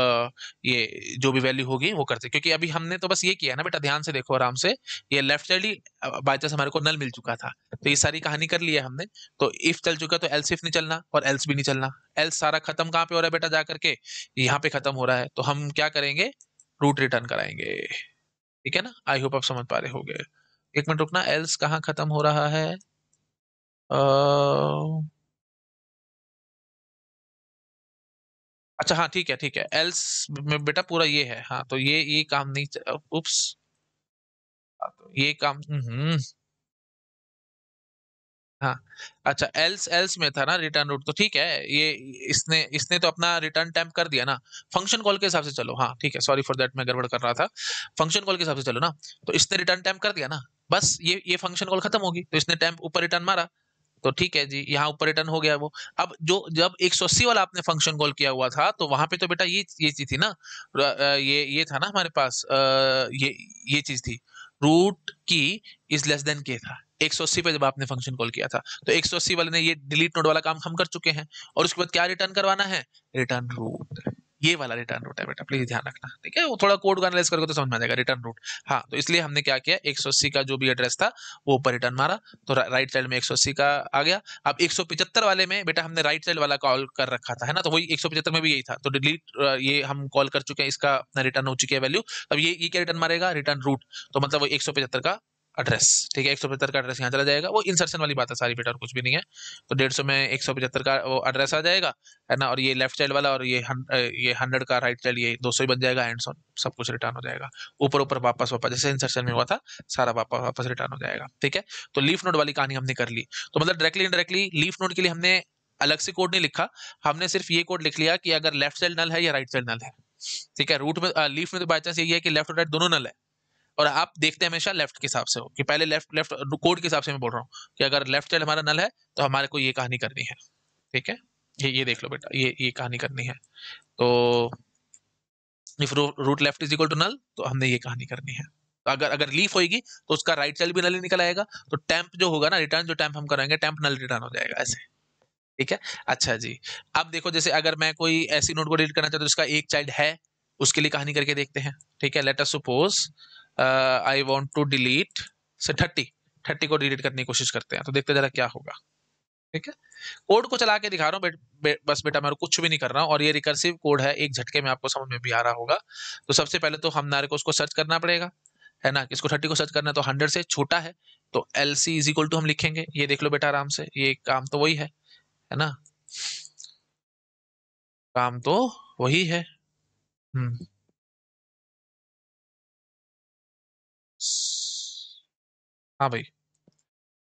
A: ये जो भी वैल्यू होगी वो करते क्योंकि अभी हमने तो बस ये किया ना बेटा ध्यान से देखो आराम से ये लेफ्ट साइड ही बाई चांस हमारे को नल मिल चुका था तो ये सारी कहानी कर लिया हमने तो इफ चल चुका तो एल्स इफ नहीं चलना और एल्स भी नहीं चलना एल्स सारा खत्म कहाँ पे हो रहा है बेटा जा करके यहाँ पे खत्म हो रहा है तो हम क्या करेंगे रूट रिटर्न कराएंगे ठीक है ना आई होप आप समझ पा रहे हो गए एक मिनट रुकना एल्स कहाँ खत्म हो रहा है आ... अच्छा हाँ ठीक है ठीक है एल्स में बेटा पूरा ये है हाँ तो ये ये काम नहीं उप्स हाँ, तो ये काम हम्म। हाँ अच्छा एल्स एल्स में था ना रिटर्न रूट तो ठीक है ये इसने इसने तो अपना रिटर्न टाइम कर दिया ना फंक्शन कॉल के हिसाब से चलो हाँ ठीक है सॉरी फॉर दैट मैं गड़बड़ कर रहा था फंक्शन कॉल के हिसाब से चलो ना तो इसने रिटर्न टाइम कर दिया ना बस ये ये फंक्शन कॉल खत्म होगी तो इसने टाइम ऊपर रिटर्न मारा तो ठीक है जी यहाँ ऊपर रिटर्न हो गया वो अब जो जब एक सौ अस्सी वाला आपने फंक्शन कॉल किया हुआ था तो वहां पे तो बेटा ये ये चीज थी ना ये ये था ना हमारे पास ये ये चीज थी root key is less than के था 180 पे जब आपने फंक्शन कॉल किया था तो 180 वाले ने ये डिलीट नोड वाला काम हम कर चुके हैं और उसके बाद क्या रिटर्न करवाना है रिटर्न रूट ये वाला रिटर्न रूट है बेटा प्लीज ध्यान रखना ठीक है वो थोड़ा कोड को एनालाइज करके तो समझ में आ जाएगा रिटर्न रूट हाँ तो इसलिए हमने क्या किया एक का जो भी एड्रेस था वो ऊपर रिटर्न मारा तो रा, राइट साइड में एक का आ गया अब एक वाले में बेटा हमने राइट साइड वाला कॉल कर रखा था है ना तो वही एक में भी यही था तो डिलीट ये हम कॉल कर चुके हैं इसका रिटर्न हो चुकी है वैल्यू अब ये ये क्या रिटर्न मारेगा रिटर्न रूट तो मतलब वो एक का एड्रेस ठीक है एक सौ पचहत्तर का एड्रेस यहाँ चला जाएगा वो इंसर्शन वाली बात है सारी बेटा और कुछ भी नहीं है तो डेढ़ सौ में एक सौ पचहत्तर का वो एड्रेस आ जाएगा है ना और ये लेफ्ट साइड वाला और ये हन, ये हंड्रेड का राइट साइड ये दो सौ ही बन जाएगा एंड सो सब कुछ रिटर्न हो जाएगा ऊपर ऊपर वापस वापस जैसे इंसर्शन में हुआ था सारा वापस वापस रिटर्न हो जाएगा ठीक है तो लीफ नोट वाली कहानी हमने कर ली तो मतलब डायरेक्टली इनडायरेक्टली लीफ नोट के लिए हमने अलग से कोड नहीं लिखा हमने सिर्फ ये कोड लिख लिया कि अगर लेफ्ट साइड नल है या राइट साइड नल है ठीक है रूट में लीफ में तो बाई चांस यही है कि लेफ्ट और राइट दोनों नल है और आप देखते हैं हमेशा लेफ्ट के हिसाब से हो कि पहले लेफ्ट लेफ्ट कोड के हिसाब से मैं बोल रहा हूँ कि अगर लेफ्ट साइड हमारा नल है तो हमारे को ये कहानी करनी है ठीक है ये ये देख लो बेटा ये ये कहानी करनी है तो if root left is equal to null तो हमने ये कहानी करनी है तो अगर अगर लीफ होगी तो उसका राइट साइड भी नल ही निकल आएगा तो टैंप जो होगा ना रिटर्न जो टैंप हम करेंगे टैंप नल रिटर्न हो जाएगा ऐसे ठीक है अच्छा जी अब देखो जैसे अगर मैं कोई ऐसी नोट को डिलीट करना चाहता हूँ जिसका एक चाइल्ड है उसके लिए कहानी करके देखते हैं ठीक है let us suppose I want to delete से थर्टी थर्टी को डिलीट करने की कोशिश करते हैं तो देखते जरा क्या होगा ठीक है कोड को चला के दिखा रहा हूँ बे, बे, बस बेटा मैं कुछ भी नहीं कर रहा हूँ और ये रिकर्सिव कोड है एक झटके में आपको समझ में भी आ रहा होगा तो सबसे पहले तो हम नारे को उसको सर्च करना पड़ेगा है ना इसको थर्टी को सर्च करना है तो हंड्रेड से छोटा है तो L C is equal to हम लिखेंगे ये देख लो बेटा आराम से ये काम तो वही है है ना काम तो वही है हम्म हाँ भाई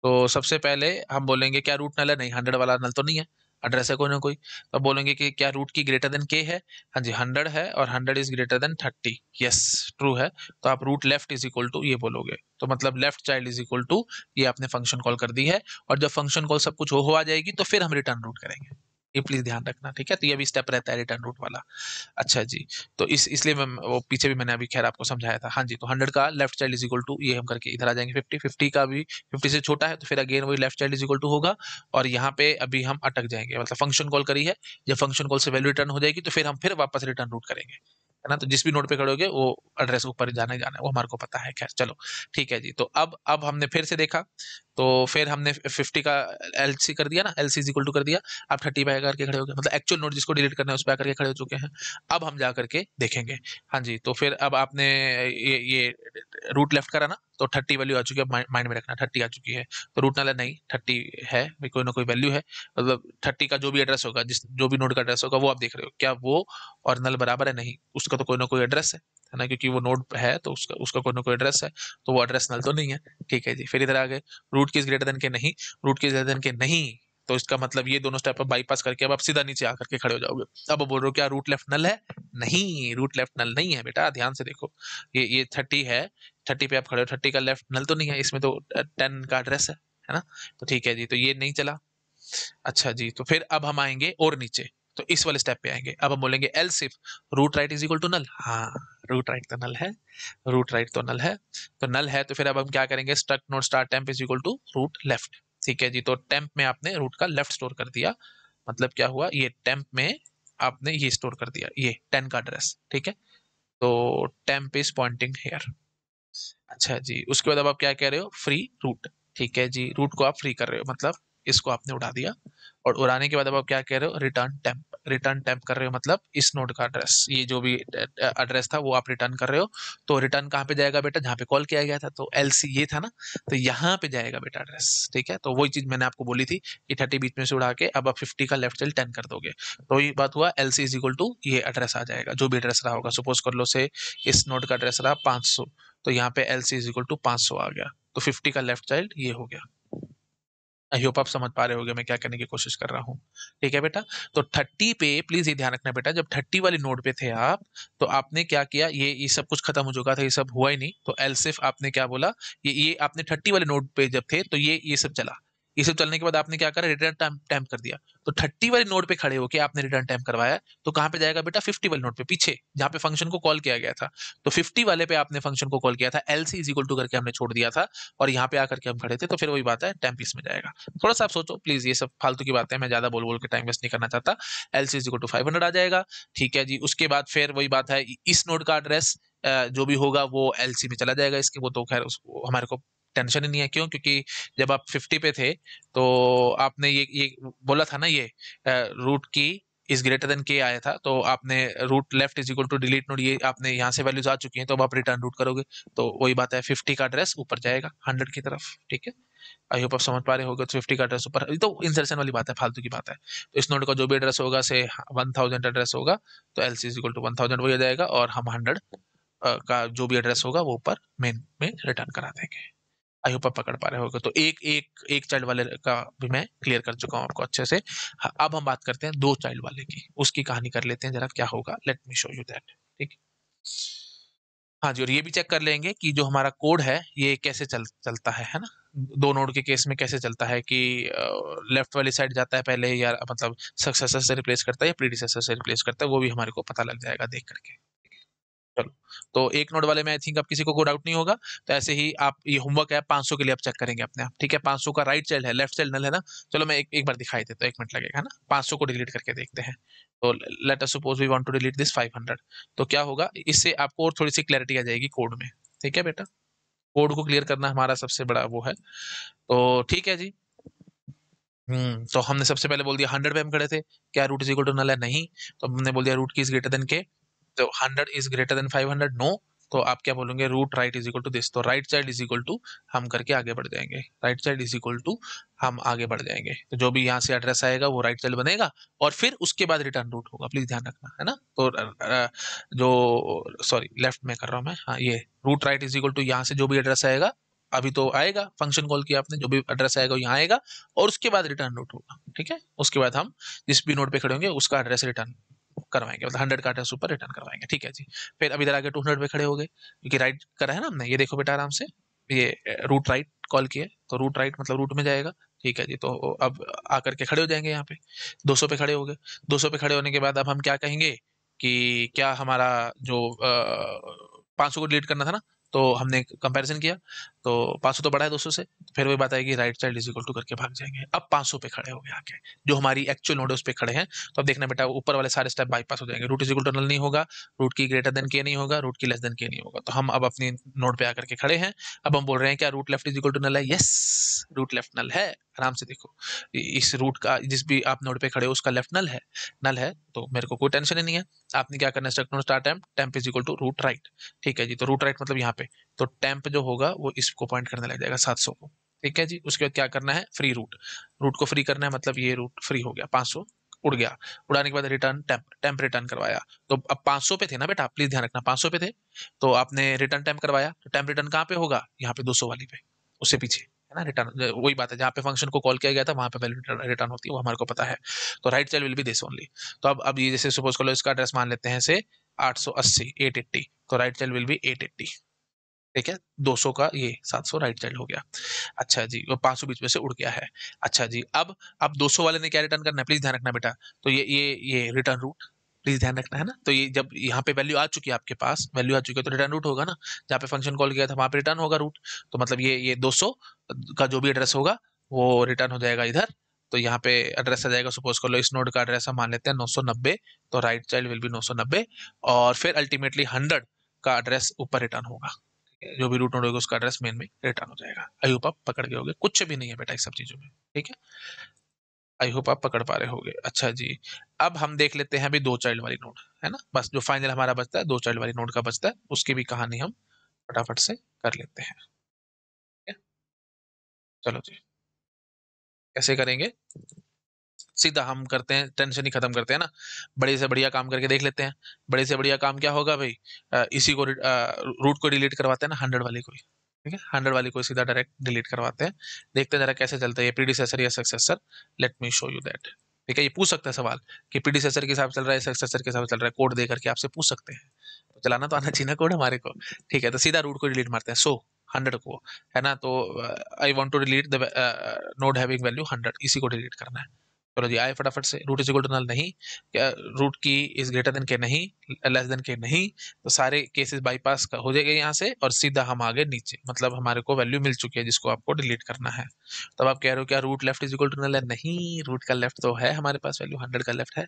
A: तो सबसे पहले हम बोलेंगे क्या रूट नल है नहीं हंड्रेड वाला नल तो नहीं है एड्रेस है कोई ना कोई तो बोलेंगे कि क्या रूट की ग्रेटर देन के है हाँ जी हंड्रेड है और hundred is greater than thirty yes true है तो आप root left is equal to ये बोलोगे तो मतलब left child is equal to ये आपने फंक्शन कॉल कर दी है और जब फंक्शन कॉल सब कुछ हो हो आ जाएगी तो फिर हम रिटर्न रूट करेंगे ये प्लीज ध्यान रखना ठीक है तो ये भी स्टेप रहता है रिटर्न रूट वाला अच्छा जी तो इस इसलिए मैं वो पीछे भी मैंने अभी खैर आपको समझाया था हाँ जी तो हंड्रेड का left child is equal to ये हम करके इधर आ जाएंगे फिफ्टी फिफ्टी का भी फिफ्टी से छोटा है तो फिर अगेन वही left child is equal to होगा और यहाँ पे अभी हम अटक जाएंगे मतलब फंक्शन कॉल करी है जब फंक्शन कॉल से वैल्यू रिटर्न हो जाएगी तो फिर हम फिर वापस रिटर्न रूट करेंगे है ना तो जिस भी नोट पे खड़ोगे वो एड्रेस ऊपर जाने ही जाना है वो हमारे को पता है खैर चलो ठीक है जी तो अब अब हमने फिर से देखा तो फिर हमने 50 का एल सी कर दिया ना एल सी इक्वल टू कर दिया आप थर्टी बाय करके खड़े हो गए मतलब एक्चुअल नोट जिसको डिलीट करना है उस पर करके खड़े हो चुके हैं अब हम जा करके देखेंगे हाँ जी तो फिर अब आपने ये ये रूट लेफ्ट करा ना तो थर्टी वैल्यू आ चुकी है माइंड में रखना थर्टी आ चुकी है तो रूट नाला नहीं थर्टी है कोई ना कोई वैल्यू है मतलब थर्टी का जो भी एड्रेस होगा जिस जो भी नोट का एड्रेस होगा वो आप देख रहे हो क्या वो और नल बराबर है नहीं उसका तो कोई ना कोई एड्रेस है है ना क्योंकि वो नोड है तो उसका उसका कोई ना कोई एड्रेस है तो वो एड्रेस नल तो नहीं है ठीक है जी फिर इधर आ गए रूट किस ग्रेटर देन के नहीं रूट किस ग्रेटर देन के नहीं तो इसका मतलब ये दोनों स्टेप बाईपास करके अब आप सीधा नीचे आकर के खड़े हो जाओगे अब बोल रहे हो क्या रूट लेफ्ट नल है नहीं रूट लेफ्ट नल नहीं है बेटा ध्यान से देखो ये ये थर्टी है थर्टी पे आप खड़े हो थर्टी का लेफ्ट नल तो नहीं है इसमें तो टेन का एड्रेस है है ना तो ठीक है जी तो ये नहीं चला अच्छा जी तो फिर अब हम आएंगे और नीचे तो इस वाले स्टेप पे आएंगे अब हम बोलेंगे else if root right is equal to null हाँ रूट राइट तो नल है रूट राइट तो नल है तो नल है तो फिर अब हम क्या करेंगे struct node star temp is equal to root left ठीक है जी तो टेम्प में आपने रूट का लेफ्ट स्टोर कर दिया मतलब क्या हुआ ये टेम्प में आपने ये स्टोर कर दिया ये टेन का एड्रेस ठीक है तो टेम्प इज पॉइंटिंग हेयर अच्छा जी उसके बाद अब आप क्या कह रहे हो फ्री रूट ठीक है जी रूट को आप फ्री कर रहे हो मतलब इसको आपने उड़ा दिया और उड़ाने के बाद अब आप क्या कह रहे हो रिटर्न टेम्प रिटर्न टेम्प कर रहे हो मतलब इस नोड का एड्रेस ये जो भी एड्रेस था वो आप रिटर्न कर रहे हो तो रिटर्न कहाँ पे जाएगा बेटा जहाँ पे कॉल किया गया था तो एल ये था ना तो यहाँ पे जाएगा बेटा एड्रेस ठीक है तो वही चीज़ मैंने आपको बोली थी कि थर्टी बीच में से उड़ा के अब आप फिफ्टी का लेफ्ट चाइल्ड टेन कर दोगे तो ये बात हुआ L C is equal to ये एड्रेस आ जाएगा जो भी एड्रेस रहा होगा सपोज कर लो से इस नोट का एड्रेस रहा पाँच तो यहाँ पे L C is equal to पाँच आ गया तो फिफ्टी का लेफ्ट चाइल्ड ये हो गया आई होप आप समझ पा रहे होगे मैं क्या करने की कोशिश कर रहा हूँ ठीक है बेटा तो थर्टी पे प्लीज ये ध्यान रखना बेटा जब थर्टी वाली नोट पे थे आप तो आपने क्या किया ये ये सब कुछ खत्म हो चुका था ये सब हुआ ही नहीं तो एल सिर्फ आपने क्या बोला ये ये आपने थर्टी वाले नोट पे जब थे तो ये ये सब चला ये सब चलने के बाद आपने क्या करा रिटर्न टाइम कर दिया तो थर्टी वाले नोट पे खड़े होकर आपने रिटर्न टाइम करवाया तो कहाँ पे जाएगा बेटा फिफ्टी वाले नोट पे पीछे जहाँ पे फंक्शन को कॉल किया गया था तो फिफ्टी वाले पे आपने फंक्शन को कॉल किया था एल सी इज टू करके हमने छोड़ दिया था और यहाँ पे आकर के हम खड़े थे तो फिर वही बात है टाइम पीस में जाएगा थोड़ा सा आप सोचो प्लीज ये सब फालतू की बात है मैं ज्यादा बोल बोल के टाइम वेस्ट नहीं करना चाहता L C is equal to five hundred आ जाएगा ठीक है जी उसके बाद फिर वही बात है इस नोट का एड्रेस जो भी होगा वो एल सी में चला जाएगा इसके वो तो खैर उसको हमारे को टेंशन ही नहीं है क्यों क्योंकि जब आप फिफ्टी पे थे तो आपने ये ये बोला था ना ये root key is greater than के आया था तो आपने root left is equal to delete node ये आपने यहाँ से वैल्यूज आ चुकी हैं तो अब आप रिटर्न रूट करोगे तो वही बात है फिफ्टी का एड्रेस ऊपर जाएगा हंड्रेड की तरफ ठीक है आई होप आप समझ पा रहे गए तो फिफ्टी का एड्रेस ऊपर तो इंसर्शन वाली बात है फालतू की बात है तो इस नोट का जो भी एड्रेस होगा से वन थाउजेंड एड्रेस होगा तो L C is equal to one thousand वही आ जाएगा और हम हंड्रेड का जो भी एड्रेस होगा वो ऊपर मेन में रिटर्न करा देंगे आई होप आप पकड़ पा रहे हो तो एक एक एक चाइल्ड वाले का भी मैं क्लियर कर चुका हूँ आपको अच्छे से हाँ, अब हम बात करते हैं दो चाइल्ड वाले की उसकी कहानी कर लेते हैं जरा क्या होगा let me show you that ठीक हाँ जी और ये भी चेक कर लेंगे कि जो हमारा कोड है ये कैसे चल चलता है है ना दो नोड के केस में कैसे चलता है कि लेफ्ट वाली साइड जाता है पहले या मतलब सक्सेसर से रिप्लेस करता है या प्रीडिसेसर से रिप्लेस करता है वो भी हमारे को पता लग जाएगा देख करके चलो तो एक नोट वाले में आई थिंक अब किसी को कोई डाउट नहीं होगा तो ऐसे ही आप ये होमवर्क है 500 के लिए आप चेक करेंगे अपने आप ठीक है 500 का राइट चाइल्ड है लेफ्ट चाइल्ड नल है ना चलो मैं एक, एक बार दिखाई देता हूँ एक मिनट लगेगा ना 500 को डिलीट करके देखते हैं तो let us suppose we want to delete this 500 तो क्या होगा इससे आपको और थोड़ी सी क्लैरिटी आ जाएगी कोड में ठीक है बेटा कोड को क्लियर करना हमारा सबसे बड़ा वो है तो ठीक है जी हम्म तो हमने सबसे पहले बोल दिया हंड्रेड पे हम खड़े थे क्या root is equal to null है नहीं तो हमने बोल दिया root key is greater than के तो hundred is greater than five hundred no तो आप क्या बोलेंगे root right is equal to this तो right side is equal to हम करके आगे बढ़ जाएंगे right side is equal to हम आगे बढ़ जाएंगे तो जो भी यहाँ से एड्रेस आएगा वो राइट साइड बनेगा और फिर उसके बाद रिटर्न रूट होगा प्लीज ध्यान रखना है ना तो जो सॉरी लेफ्ट में कर रहा हूँ मैं हाँ ये root right is equal to यहाँ से जो भी एड्रेस आएगा अभी तो आएगा फंक्शन कॉल किया आपने जो भी एड्रेस आएगा यहाँ आएगा और उसके बाद रिटर्न रूट होगा ठीक है उसके बाद हम जिस भी नोड पे खड़े होंगे उसका एड्रेस रिटर्न करवाएंगे मतलब हंड्रेड काटा ऊपर रिटर्न करवाएंगे ठीक है जी फिर अभी इधर आगे टू हंड्रेड पे खड़े हो गए क्योंकि राइट करा है ना हमने ये देखो बेटा आराम से ये रूट राइट कॉल किया तो रूट राइट मतलब रूट में जाएगा ठीक है जी तो अब आकर के खड़े हो जाएंगे यहाँ पे 200 पे खड़े हो गए 200 पे खड़े होने के बाद अब हम क्या कहेंगे कि क्या हमारा जो पांच सौ को डिलीट करना था ना तो हमने कंपैरिजन किया तो 500 तो बड़ा है 200 से फिर वही बात आएगी right side is equal to करके भाग जाएंगे अब 500 पे खड़े हो गए आके जो हमारी एक्चुअल नोड है उस पर खड़े हैं तो अब देखना बेटा ऊपर वाले सारे स्टेप बाईपास हो जाएंगे root is equal to null नहीं होगा रूट की ग्रेटर देन के नहीं होगा रूट की लेस देन के नहीं होगा तो हम अब अपनी नोड पे आकर के खड़े हैं अब हम बोल रहे हैं क्या root left is equal to null है यस रूट लेफ्ट नल है आराम से देखो इस रूट का जिस भी आप नोड पे खड़े हो उसका लेफ्ट नल है नल है तो मेरे को कोई टेंशन ही नहीं है आपने क्या करना node start temp temp is equal to root right ठीक है जी तो रूट राइट मतलब यहाँ पे तो टेम्प जो होगा वो इसको पॉइंट करने लग जाएगा सात को ठीक है जी उसके बाद क्या करना है फ्री रूट रूट को फ्री करना है मतलब ये रूट फ्री हो गया पाँच उड़ गया उड़ाने के बाद रिटर्न टेम्प टेम्प रिटर्न करवाया तो अब 500 पे थे ना बेटा प्लीज ध्यान रखना 500 पे थे तो आपने रिटर्न टेम्प करवाया तो टेम्प रिटर्न कहाँ पे होगा यहाँ पे 200 वाली पे उससे पीछे है ना रिटर्न वही बात है जहाँ पे फंक्शन को कॉल किया गया था वहाँ पे वैल्यू रिटर्न होती है वो हमारे को पता है तो right child will be this only तो अब अब ये जैसे सपोज कर लो इसका एड्रेस मान लेते हैं से आठ सौ अस्सी तो right child will be eight ठीक है 200 का ये 700 राइट चाइल्ड हो गया अच्छा जी वो 500 बीच में से उड़ गया है अच्छा जी अब अब 200 वाले ने क्या रिटर्न करना है प्लीज ध्यान रखना बेटा तो ये ये ये रिटर्न रूट प्लीज ध्यान रखना है ना तो ये जब यहाँ पे वैल्यू आ चुकी है आपके पास वैल्यू आ चुकी है तो रिटर्न रूट होगा ना जहाँ पे फंक्शन कॉल किया था वहाँ पे रिटर्न होगा रूट तो मतलब ये ये 200 का जो भी एड्रेस होगा वो रिटर्न हो जाएगा इधर तो यहाँ पे एड्रेस आ जाएगा सपोज कर लो इस नोड का एड्रेस हम मान लेते हैं नौ तो राइट चाइल्ड विल भी नौ और फिर अल्टीमेटली हंड्रेड का एड्रेस ऊपर रिटर्न होगा जो भी रूट नोड होगा उसका एड्रेस मेन में रिटर्न हो जाएगा आई होप आप पकड़ गए होगे कुछ भी नहीं है बेटा इस सब चीज़ों में ठीक है आई होप आप पकड़ पा रहे होगे अच्छा जी अब हम देख लेते हैं अभी दो चाइल्ड वाली नोट है ना बस जो फाइनल हमारा बचता है दो चाइल्ड वाली नोट का बचता है उसकी भी कहानी हम फटाफट से कर लेते हैं चलो जी कैसे करेंगे सीधा हम करते हैं टेंशन ही खत्म करते हैं ना बड़े से बढ़िया काम करके देख लेते हैं बड़े से बढ़िया काम क्या होगा भाई इसी को आ, रूट को डिलीट करवाते हैं ना हंड्रेड वाले को ठीक है हंड्रेड वाली को सीधा डायरेक्ट डिलीट करवाते हैं देखते हैं जरा कैसे चलता है ये प्रीडिसेसर या successor let me show you that ठीक है ये पूछ सकते हैं सवाल कि प्रीडिसेसर के हिसाब चल रहा है सक्सेसर के हिसाब चल रहा है कोड दे करके आपसे पूछ सकते हैं तो चलाना तो आना चाहिए ना कोड हमारे को ठीक है तो सीधा रूट को डिलीट मारते हैं सो हंड्रेड को है ना तो I want to delete the node having value hundred इसी को डिलीट करना है चलो जी आए फटाफट से root is equal to null नहीं क्या root key is greater than के नहीं लेस देन के नहीं तो सारे केसेस बाईपास हो जाएगा यहाँ से और सीधा हम आगे नीचे मतलब हमारे को वैल्यू मिल चुकी है जिसको आपको डिलीट करना है तब आप कह रहे हो क्या root left is equal to null है नहीं रूट का लेफ्ट तो है हमारे पास वैल्यू हंड्रेड का लेफ्ट है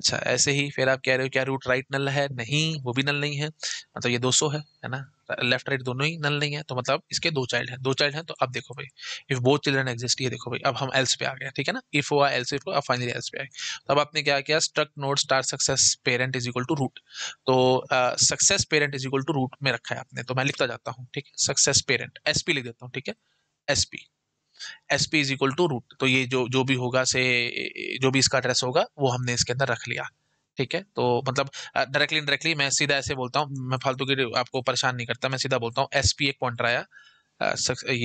A: अच्छा ऐसे ही फिर आप कह रहे हो क्या रूट राइट नल है नहीं वो भी नल नहीं है मतलब ये दो है है ना लेफ्ट राइट दोनों ही नल नहीं है तो मतलब इसके दो चाइल्ड हैं दो चाइल्ड हैं तो अब देखो भाई इफ बोथ चिल्ड्रन एग्जिस्ट ये देखो भाई अब हम एल्स पे आ गए ठीक है ना इफ हुआ एल्स इफ हुआ फाइनली एल्स पे आए तो अब आपने क्या किया struct node star success parent is equal to root तो success parent is equal to root में रखा है आपने तो मैं लिखता जाता हूँ ठीक है सक्सेस पेरेंट एस लिख देता हूँ ठीक है S S P is equal to root तो ये जो जो भी होगा से जो भी इसका एड्रेस होगा वो हमने इसके अंदर रख लिया ठीक है तो मतलब डायरेक्टली इनडायरेक्टली मैं सीधा ऐसे बोलता हूँ मैं फालतू की आपको परेशान नहीं करता मैं सीधा बोलता हूँ एस पी एक पॉइंट आया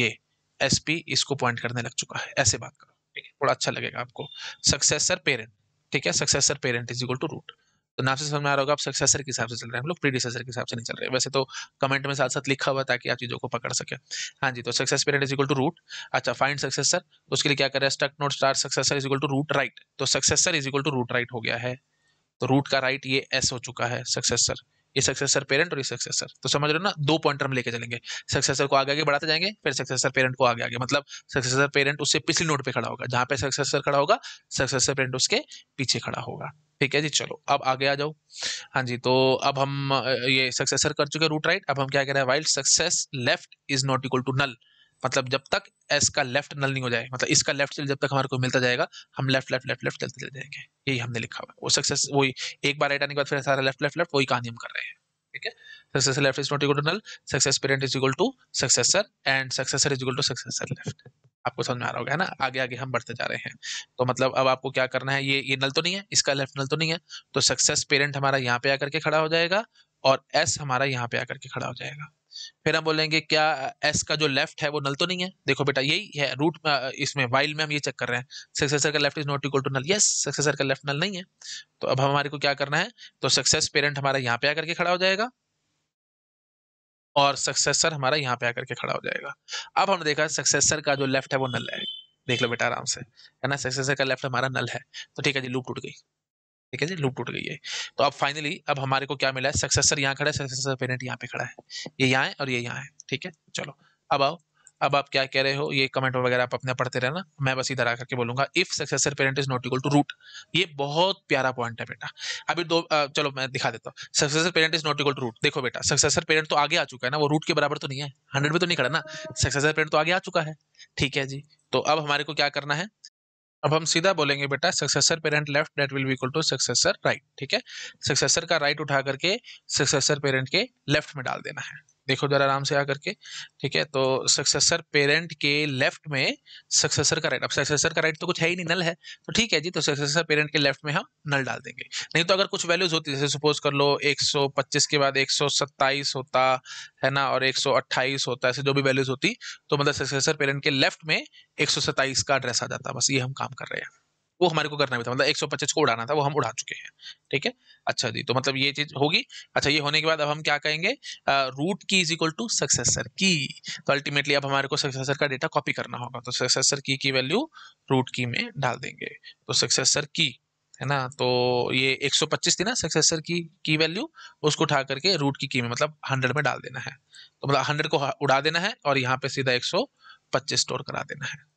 A: ये एस पी इसको पॉइंट करने लग चुका है ऐसे बात करो ठीक है थोड़ा अच्छा लगेगा आपको सक्सेसर पेरेंट ठीक है successor parent is equal to root तो नाम से समझ में आ रहा होगा आप सक्सेसर के हिसाब से चल रहे हैं हम लोग प्रीडिसेसर के हिसाब से नहीं चल रहे वैसे तो कमेंट में साथ साथ लिखा हुआ ताकि आप चीज़ों को पकड़ सके हाँ जी तो success parent is equal to root अच्छा फाइंड सक्सेसर उसके लिए क्या कर रहे हैं struct node star successor is equal to root right तो successor is equal to root right हो गया है तो रूट का राइट ये एस हो चुका है सक्सेसर ये सक्सेसर पेरेंट और ये सक्सेसर तो समझ रहे हो ना दो पॉइंटर हम लेके चलेंगे सक्सेसर को आगे आगे बढ़ाते जाएंगे फिर सक्सेसर पेरेंट को आगे आगे मतलब सक्सेसर पेरेंट उससे पिछले नोट पे खड़ा होगा जहां पे सक्सेसर खड़ा होगा सक्सेसर पेरेंट उसके पीछे खड़ा होगा ठीक है जी चलो अब आगे आ जाओ हाँ जी तो अब हम ये सक्सेसर कर चुके रूट राइट अब हम क्या कह रहे हैं while success left is not equal to null मतलब जब तक एस का लेफ्ट नल नहीं हो जाए मतलब इसका लेफ्ट जब तक हमारे को मिलता जाएगा हम लेफ्ट लेफ्ट लेफ्ट लेफ्ट चलते चले जाएंगे यही हमने लिखा हुआ वो सक्सेस वही एक बार राइट आने के बाद फिर सारा लेफ्ट लेफ्ट लेफ्ट वही कहानी हम कर रहे हैं ठीक है success left is not equal to null success parent is equal to successor and successor is equal to successor left आपको समझ में आ रहा होगा है ना आगे आगे हम बढ़ते जा रहे हैं तो मतलब अब आपको क्या करना है ये ये नल तो नहीं है इसका लेफ्ट नल तो नहीं है तो सक्सेस पेरेंट हमारा यहाँ पे आकर के खड़ा हो जाएगा और एस हमारा यहाँ पे आकर के खड़ा हो जाएगा फिर हम बोलेंगे क्या एस का जो लेफ्ट है वो नल तो नहीं है देखो बेटा यही है रूट में इसमें वाइल में हम ये चेक कर रहे हैं सक्सेसर का left is not equal to null yes successor का लेफ्ट नल नहीं है तो अब हमारे को क्या करना है तो सक्सेस पेरेंट हमारा यहाँ पे आकर के खड़ा हो जाएगा और सक्सेसर हमारा यहाँ पे आकर के खड़ा हो जाएगा अब हमने देखा सक्सेसर का जो लेफ्ट है वो नल है देख लो बेटा आराम से है ना सक्सेसर का लेफ्ट हमारा नल है तो ठीक है जी लूप टूट गई ठीक है जी लूप टूट गई है तो अब फाइनली अब हमारे को क्या मिला है सक्सेसर यहाँ खड़ा है सक्सेसर पेरेंट यहाँ पे खड़ा है ये यहाँ है और ये यहाँ है ठीक है चलो अब आओ अब आप क्या कह रहे हो ये कमेंट वगैरह आप अपने पढ़ते रहना मैं बस इधर आकर के बोलूंगा if successor parent is not equal to root ये बहुत प्यारा पॉइंट है बेटा अभी दो आ, चलो मैं दिखा देता हूँ successor parent is not equal to root देखो बेटा सक्सेसर पेरेंट तो आगे आ चुका है ना वो रूट के बराबर तो नहीं है हंड्रेड में तो नहीं खड़ा ना सक्सेसर पेरेंट तो आगे आ चुका है ठीक है जी तो अब हमारे को क्या करना है अब हम सीधा बोलेंगे बेटा successor parent left that will equal to successor right ठीक है सक्सेसर का राइट right उठा करके सक्सेसर पेरेंट के लेफ्ट में डाल देना है देखो जरा आराम से आकर के ठीक है तो सक्सेसर पेरेंट के लेफ्ट में सक्सेसर का राइट अब सक्सेसर का राइट तो कुछ है ही नहीं नल है तो ठीक है जी तो सक्सेसर पेरेंट के लेफ्ट में हम नल डाल देंगे नहीं तो अगर कुछ वैल्यूज होती जैसे सपोज कर लो 125 के बाद 127 होता है ना और 128 होता ऐसे जो भी वैल्यूज होती तो मतलब सक्सेसर पेरेंट के लेफ्ट में एक का एड्रेस आ जाता बस ये हम काम कर रहे हैं वो हमारे को करना भी था मतलब एक सौ को उड़ाना था वो हम उड़ा चुके हैं ठीक है अच्छा जी तो मतलब ये चीज होगी अच्छा ये होने के बाद अब हम क्या कहेंगे root key is equal to successor की तो अल्टीमेटली अब हमारे को सक्सेसर का डेटा कॉपी करना होगा तो सक्सेसर की की वैल्यू रूट की में डाल देंगे तो सक्सेसर की है ना तो ये 125 थी ना सक्सेसर की की वैल्यू उसको उठा करके रूट की की में मतलब 100 में डाल देना है तो मतलब 100 को उड़ा देना है और यहाँ पे सीधा 125 स्टोर करा देना है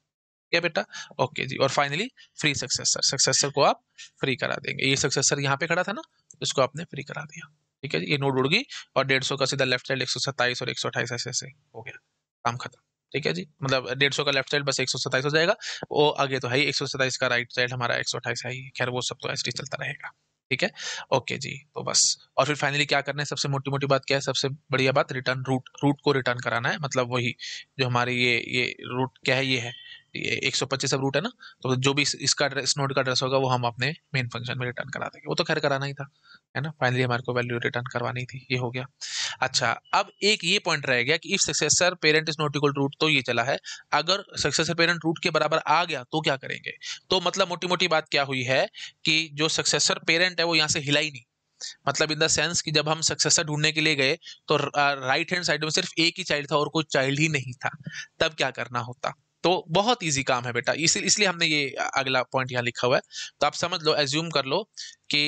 A: है बेटा ओके जी और फाइनली फ्री सक्सेसर सक्सेसर को आप फ्री करा देंगे ये सक्सेसर यहाँ पे खड़ा था ना इसको आपने फ्री करा दिया ठीक है ये नोट उड़ गई और डेढ़ सौ का सीधा लेफ्ट साइड एक सौ सत्ताईस और एक सौ अठाईस ऐसे ऐसे हो गया काम खत्म ठीक है जी मतलब डेढ़ सौ का लेफ्ट साइड बस एक सौ सत्ताईस हो जाएगा वो आगे तो है ही एक सौ सत्ताईस का राइट साइड हमारा एक सौ अठाईस है ही खैर वो सब तो ऐसे ही चलता रहेगा ठीक है ओके जी तो बस और फिर फाइनली क्या करना है सबसे मोटी मोटी बात क्या है सबसे बढ़िया बात रिटर्न रूट रूट को रिटर्न कराना है मतलब वही जो हमारी ये ये रूट क्या है ये है एक सौ पच्चीस रूट है ना तो जो भी इसका इस नोड का एड्रेस होगा वो हम अपने मेन फंक्शन में रिटर्न करा देंगे वो तो खैर कराना ही था है ना फाइनली हमारे को वैल्यू रिटर्न करवानी थी ये हो गया अच्छा अब एक ये पॉइंट रह गया कि if successor parent is not equal root तो ये चला है अगर सक्सेसर पेरेंट रूट के बराबर आ गया तो क्या करेंगे तो मतलब मोटी मोटी बात क्या हुई है कि जो सक्सेसर पेरेंट है वो यहाँ से हिला ही नहीं मतलब इन द सेंस कि जब हम सक्सेसर ढूंढने के लिए गए तो राइट हैंड साइड में सिर्फ एक ही चाइल्ड था और कोई चाइल्ड ही नहीं था तब क्या करना होता तो बहुत ईजी काम है बेटा इसी इसलिए हमने ये अगला पॉइंट यहाँ लिखा हुआ है तो आप समझ लो एज्यूम कर लो कि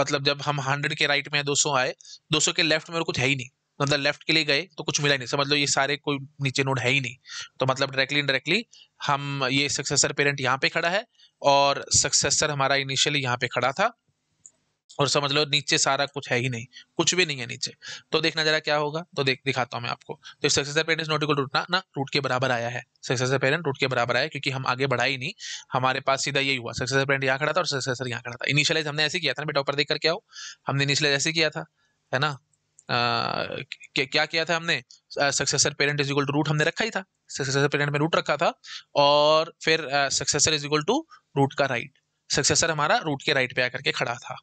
A: मतलब जब हम हंड्रेड के राइट में दो आए दो के लेफ्ट में और कुछ है ही नहीं मतलब लेफ्ट के लिए गए तो कुछ मिला ही नहीं समझ लो ये सारे कोई नीचे नोड है ही नहीं तो मतलब डायरेक्टली इनडायरेक्टली हम ये सक्सेसर पेरेंट यहाँ पे खड़ा है और सक्सेसर हमारा इनिशियली यहाँ पे खड़ा था और समझ लो नीचे सारा कुछ है ही नहीं कुछ भी नहीं है नीचे तो देखना जरा क्या होगा तो देख दिखाता हूँ मैं आपको तो successor parent is equal root ना ना रूट के बराबर आया है सक्सेसर पेरेंट रूट के बराबर आया क्योंकि हम आगे बढ़ा ही नहीं हमारे पास सीधा यही हुआ सक्सेसर पेरेंट यहाँ खड़ा था और सक्सेसर यहाँ खड़ा था इनिशियलाइज हमने ऐसे किया था ना बेटा ऊपर देख कर क्या हो हमने इनिशियलाइज ऐसे किया था है ना Uh, क्या किया था हमने successor parent is equal to root हमने रखा ही था सक्सेसर पेरेंट में रूट रखा था और फिर successor is equal to root का राइट सक्सेसर हमारा रूट के राइट पे आकर के खड़ा था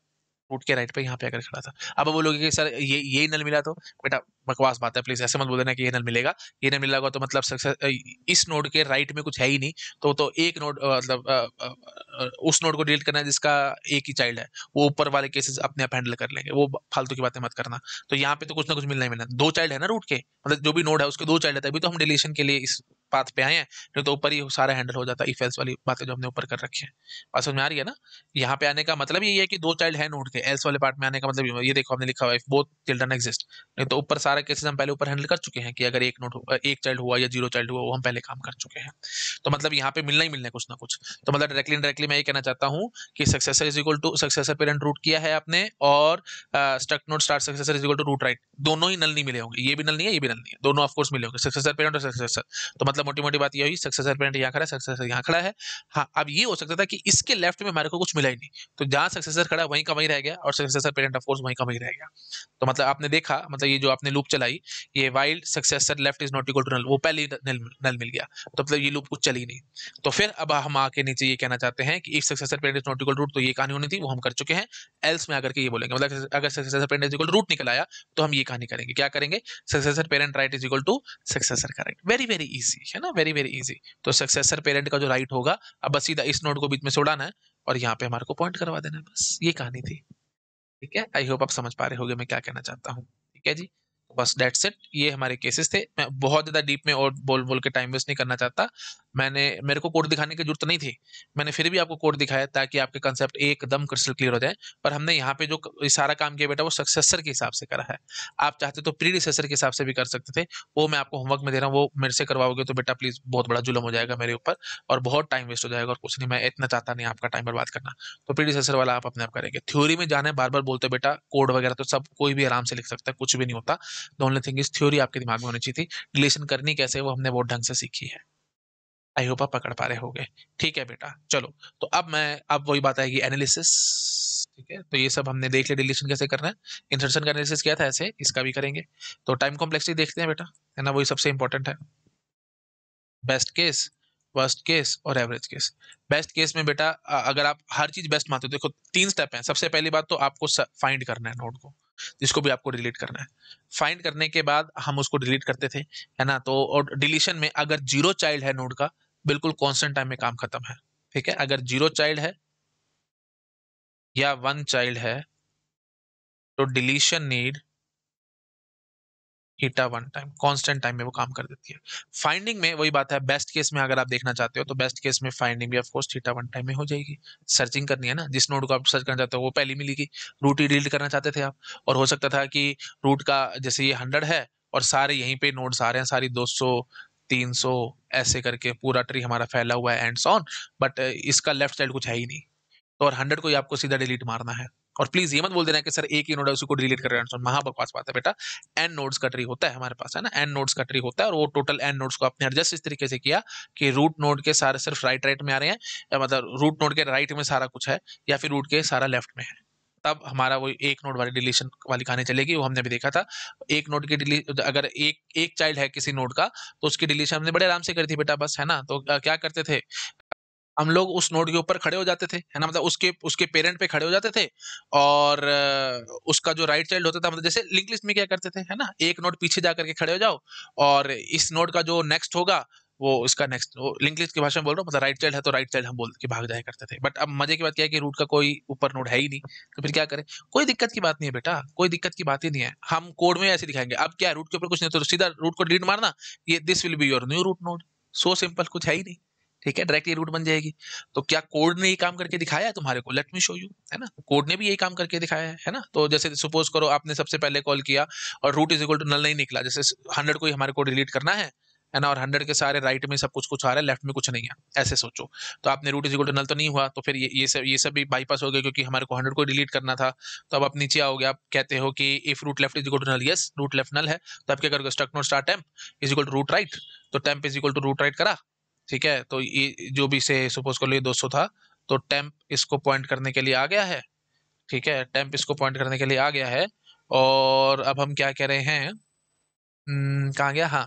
A: रोड के राइट पे यहाँ पे आकर खड़ा था अब वो लोग सर ये ये नल मिला तो बेटा बकवास बात है प्लीज ऐसे मत बोल देना कि ये नल मिलेगा ये नल मिला होगा तो मतलब सक्सेस इस नोड के राइट में कुछ है ही नहीं तो तो एक नोड मतलब उस नोड को डिलीट करना है जिसका एक ही चाइल्ड है वो ऊपर वाले केसेस अपने आप हैंडल कर लेंगे वो फालतू की बातें मत करना तो यहाँ पे तो कुछ ना कुछ मिलना ही मिलना दो चाइल्ड है ना रूट के मतलब जो भी नोड है उसके दो चाइल्ड है अभी तो हम डिलीशन के लिए इस पाथ पे आए हैं नहीं तो ऊपर ही सारा हैंडल हो जाता है इफेल्स वाली बातें जो हमने ऊपर कर रखी हैं बात समझ में आ रही है ना यहाँ पे आने का मतलब ये है कि दो चाइल्ड है नोट के एल्स वाले पार्ट में आने का मतलब ये देखो हमने लिखा हुआ है बोथ चिल्ड्रन एग्जिस्ट नहीं तो ऊपर सारा केसेस हम पहले ऊपर हैंडल कर चुके हैं कि अगर एक नोट एक चाइल्ड हुआ या जीरो चाइल्ड हुआ वो हम पहले काम कर चुके हैं तो मतलब यहाँ पे मिलना ही मिलना है कुछ ना कुछ तो मतलब डायरेक्टली डायरेक्टली मैं ये कहना चाहता हूँ कि successor is equal to successor parent root किया है आपने और struct node start successor is equal to root right दोनों ही नल नहीं मिले होंगे ये भी नल नहीं है ये भी नल नहीं है दोनों ऑफकोर्स मिले होंगे सक्सेसर पेरेंट और सक्सेसर तो मतलब मतलब मोटी मोटी बात ये हुई सक्सेसर पेरेंट यहाँ खड़ा है सक्सेसर यहाँ खड़ा है हाँ अब ये हो सकता था कि इसके लेफ्ट में हमारे को कुछ मिला ही नहीं तो जहाँ सक्सेसर खड़ा वहीं का वहीं रह गया और सक्सेसर पेरेंट ऑफकोर्स वहीं का वहीं रह गया तो मतलब आपने देखा मतलब ये जो आपने लूप चलाई ये while successor left is not equal to null वो पहले ही नल मिल गया तो मतलब ये लूप कुछ चली नहीं तो फिर अब हम आके नीचे ये कहना चाहते हैं कि if successor parent is not equal root तो ये कहानी होनी थी वो हम कर चुके हैं एल्स में आकर के ये बोलेंगे मतलब अगर successor parent is equal root निकल आया तो हम ये कहानी करेंगे क्या करेंगे successor parent right is equal to successor करेंगे वेरी वेरी इजी है ना वेरी वेरी इजी तो सक्सेसर पेरेंट का जो राइट होगा अब बस सीधा इस नोट को बीच में उड़ाना है और यहाँ पे हमारे को पॉइंट करवा देना है बस ये कहानी थी ठीक है आई होप आप समझ पा रहे होगे मैं क्या कहना चाहता हूँ ठीक है जी बस डेट सेट ये हमारे केसेस थे मैं बहुत ज़्यादा डीप में और बोल बोल के टाइम वेस्ट नहीं करना चाहता मैंने मेरे को कोड दिखाने की जरूरत नहीं थी मैंने फिर भी आपको कोड दिखाया ताकि आपके कंसेप्ट एकदम क्रिस्टल क्लियर हो जाए पर हमने यहाँ पे जो सारा काम किया बेटा वो सक्सेसर के हिसाब से करा है आप चाहते तो प्री डिसेसर के हिसाब से भी कर सकते थे वो मैं आपको होमवर्क में दे रहा हूँ वो मेरे से करवाओगे तो बेटा प्लीज बहुत बड़ा जुलम हो जाएगा मेरे ऊपर और बहुत टाइम वेस्ट हो जाएगा और कुछ नहीं मैं इतना चाहता नहीं आपका टाइम बर्बाद करना तो प्री डिसेसर वाला आप अपने आप करेंगे थ्योरी में जाने बार बार बोलते बेटा कोड वगैरह तो सब कोई भी आराम से लिख सकता है कुछ भी नहीं होता the only thing is theory आपके दिमाग में होनी चाहिए थी डिलीशन करनी कैसे वो हमने बहुत ढंग से सीखी है आई होप आप पकड़ पा रहे होगे ठीक है बेटा चलो तो अब मैं अब वही बात आएगी एनालिसिस ठीक है तो ये सब हमने देख लिया डिलीशन कैसे करना है इंसर्शन का एनालिसिस क्या था ऐसे इसका भी करेंगे तो टाइम कॉम्प्लेक्सिटी देखते हैं बेटा है ना वही सबसे इंपॉर्टेंट है बेस्ट केस वर्स्ट केस और एवरेज केस बेस्ट केस में बेटा अगर आप हर चीज बेस्ट मानते हो देखो तीन स्टेप हैं सबसे पहली बात तो आपको फाइंड करना है नोट को जिसको भी आपको डिलीट करना है फाइंड करने के बाद हम उसको डिलीट करते थे है ना तो और डिलीशन में अगर जीरो चाइल्ड है नोट का बिल्कुल कॉन्स्टेंट टाइम में काम खत्म है ठीक है अगर जीरो चाइल्ड है या वन चाइल्ड है तो deletion need theta one time constant time में वो काम कर देती है फाइंडिंग में वही बात है बेस्ट केस में अगर आप देखना चाहते हो तो बेस्ट केस में फाइंडिंग भी ऑफकोर्स हीटा वन टाइम में हो जाएगी सर्चिंग करनी है ना जिस नोड को आप सर्च करना चाहते हो वो पहली मिलेगी रूट ही डिलीट करना चाहते थे आप और हो सकता था कि रूट का जैसे ये हंड्रेड है और सारे यहीं पे नोड्स आ रहे हैं सारी दो सौ तीन सौ ऐसे करके पूरा ट्री हमारा फैला हुआ है एंड ऑन बट इसका लेफ्ट साइड कुछ है ही नहीं तो और हंड्रेड को ही आपको सीधा डिलीट मारना है और प्लीज ये मत बोल देना कि सर एक ही नोड है उसको डिलीट कर रहे हैं महाबकवास बात है बेटा एन नोड्स का ट्री होता है हमारे पास है ना एन नोड्स का ट्री होता है और वो टोटल एन नोड्स को आपने एडजस्ट इस तरीके से किया कि रूट नोड के सारे सिर्फ राइट राइट में आ रहे हैं मतलब रूट नोड के राइट में सारा कुछ है या फिर रूट के सारा लेफ्ट में है तब हमारा वो एक नोड वाली डिलीशन वाली कहानी चलेगी वो हमने अभी देखा था एक नोड की डिली अगर एक एक चाइल्ड है किसी नोड का तो उसकी डिलीशन हमने बड़े आराम से करी थी बेटा बस है ना तो क्या करते थे हम लोग उस नोड के ऊपर खड़े हो जाते थे है ना मतलब उसके उसके पेरेंट पे खड़े हो जाते थे और उसका जो राइट चाइल्ड होता था मतलब जैसे लिंक लिस्ट में क्या करते थे है ना एक नोड पीछे जा करके खड़े हो जाओ और इस नोड का जो नेक्स्ट होगा वो उसका नेक्स्ट लिंक लिस्ट की भाषा में बोल रहा हूँ मतलब राइट चाइल्ड है तो राइट चाइल्ड हम बोल के भाग जाया करते थे बट अब मजे की बात क्या है कि रूट का कोई ऊपर नोड है ही नहीं तो फिर क्या करें कोई दिक्कत की बात नहीं है बेटा कोई दिक्कत की बात ही नहीं है हम कोड में ऐसे दिखाएंगे अब क्या रूट के ऊपर कुछ नहीं तो सीधा रूट को डिलीट मारना ये this will be your new root node so simple कुछ है ही नहीं ठीक है डायरेक्टली रूट बन जाएगी तो क्या कोड ने ये काम करके दिखाया है तुम्हारे को लेट मी शो यू है ना कोड ने भी यही काम करके दिखाया है है ना तो जैसे सपोज करो आपने सबसे पहले कॉल किया और root is equal to null नहीं निकला जैसे हंड्रेड को ही हमारे को डिलीट करना है है ना और हंड्रेड के सारे राइट में सब कुछ कुछ आ रहा है लेफ्ट में कुछ नहीं है ऐसे सोचो तो आपने रूट इज टू नल तो नहीं हुआ तो फिर ये ये सब ये सब भी बाईपास हो गया क्योंकि हमारे को हंड्रेड को डिलीट करना था तो अब आप नीचे आओगे आप कहते हो कि if root left is equal to null yes root left null है तो आप क्या करोगे struct node star temp is to root right तो temp is equal to root right करा ठीक है तो ये जो भी से सपोज कर लो ये दो था तो टेम्प इसको पॉइंट करने के लिए आ गया है ठीक है टेम्प इसको पॉइंट करने के लिए आ गया है और अब हम क्या कह रहे हैं हम्म, कहाँ गया हाँ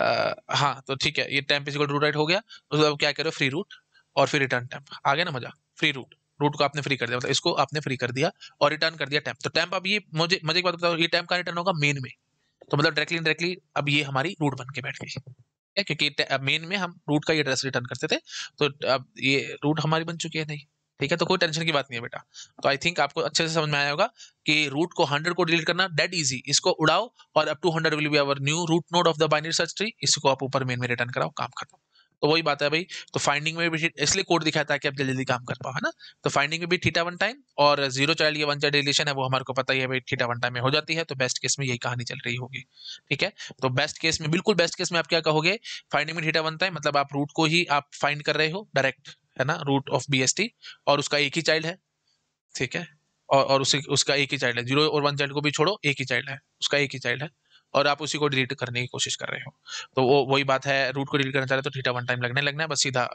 A: आ, हाँ तो ठीक है ये टेम्प इजिकल रूट राइट हो गया उसके बाद क्या करो फ्री रूट और फिर रिटर्न टेम्प आ गया ना मजा फ्री रूट रूट को आपने फ्री कर दिया मतलब इसको आपने फ्री कर दिया और रिटर्न कर दिया टैंप तो टैम्प अब ये मुझे मुझे एक बात बताओ ये टैंप का रिटर्न होगा मेन में तो मतलब डायरेक्टली डायरेक्टली अब ये हमारी रूट बन के बैठ गई क्योंकि मेन में हम रूट का ये एड्रेस रिटर्न करते थे तो अब ये रूट हमारी बन चुकी है नहीं ठीक है तो कोई टेंशन की बात नहीं है बेटा तो आई थिंक आपको अच्छे से समझ में आया होगा कि रूट को हंड्रेड को डिलीट करना डेट इजी इसको उड़ाओ और up to hundred will be our new root node of the binary search tree इसको आप ऊपर मेन में रिटर्न कराओ काम खत्म तो वही बात है भाई तो फाइंडिंग में भी इसलिए कोड दिखाया कि आप जल्दी जल्दी काम कर पाओ है ना तो फाइंडिंग में भी थीटा वन टाइम और जीरो चाइल्ड ये वन चाइल्ड रिलेशन है वो हमारे को पता ही है भाई थीटा वन टाइम में हो जाती है तो बेस्ट केस में यही कहानी चल रही होगी ठीक है तो बेस्ट केस में बिल्कुल बेस्ट केस में आप क्या कहोगे फाइंडिंग में थीटा वन टाइम मतलब आप रूट को ही आप फाइंड कर रहे हो डायरेक्ट है ना root of B S T और उसका एक ही चाइल्ड है ठीक है और और उसे उसका एक ही चाइल्ड है जीरो और वन चाइल्ड को भी छोड़ो एक ही चाइल्ड है उसका एक ही चाइल्ड है और आप उसी को डिलीट करने की कोशिश कर रहे हो तो वो वही बात है रूट को डिलीट करना चाह रहे तो थीटा वन टाइम लगने लगना है बस सीधा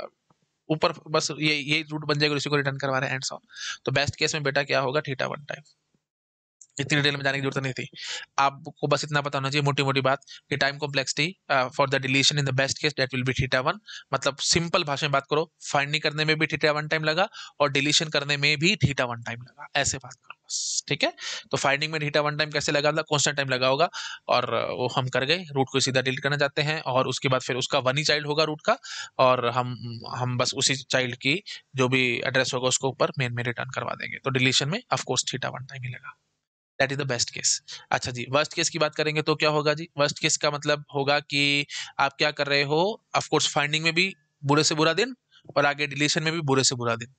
A: ऊपर बस ये ये रूट बन जाएगा उसी को रिटर्न करवा रहे हैं एंड सॉ तो बेस्ट केस में बेटा क्या होगा थीटा वन टाइम इतनी डिटेल में जाने की जरूरत नहीं थी आपको बस इतना पता होना चाहिए मोटी मोटी बात कि time complexity for the deletion in the best case that will be theta one मतलब सिंपल भाषा में बात करो फाइंडिंग करने में भी थीटा वन टाइम लगा और डिलीशन करने में भी थीटा वन टाइम लगा ऐसे बात करो बस ठीक है तो फाइंडिंग में थीटा वन टाइम कैसे लगा था कॉन्स्टेंट टाइम लगा होगा और uh, वो हम कर गए रूट को सीधा डिलीट करना चाहते हैं और उसके बाद फिर उसका वन ही चाइल्ड होगा रूट का और हम हम बस उसी चाइल्ड की जो भी एड्रेस होगा उसको ऊपर मेन में रिटर्न करवा देंगे तो डिलीशन में ऑफकोर्स थीटा वन टाइम ही लगा that is the best case अच्छा जी वर्स्ट केस की बात करेंगे तो क्या होगा जी वर्स्ट केस का मतलब होगा कि आप क्या कर रहे हो ऑफकोर्स फाइंडिंग में भी बुरे से बुरा दिन और आगे डिलीशन में भी बुरे से बुरा दिन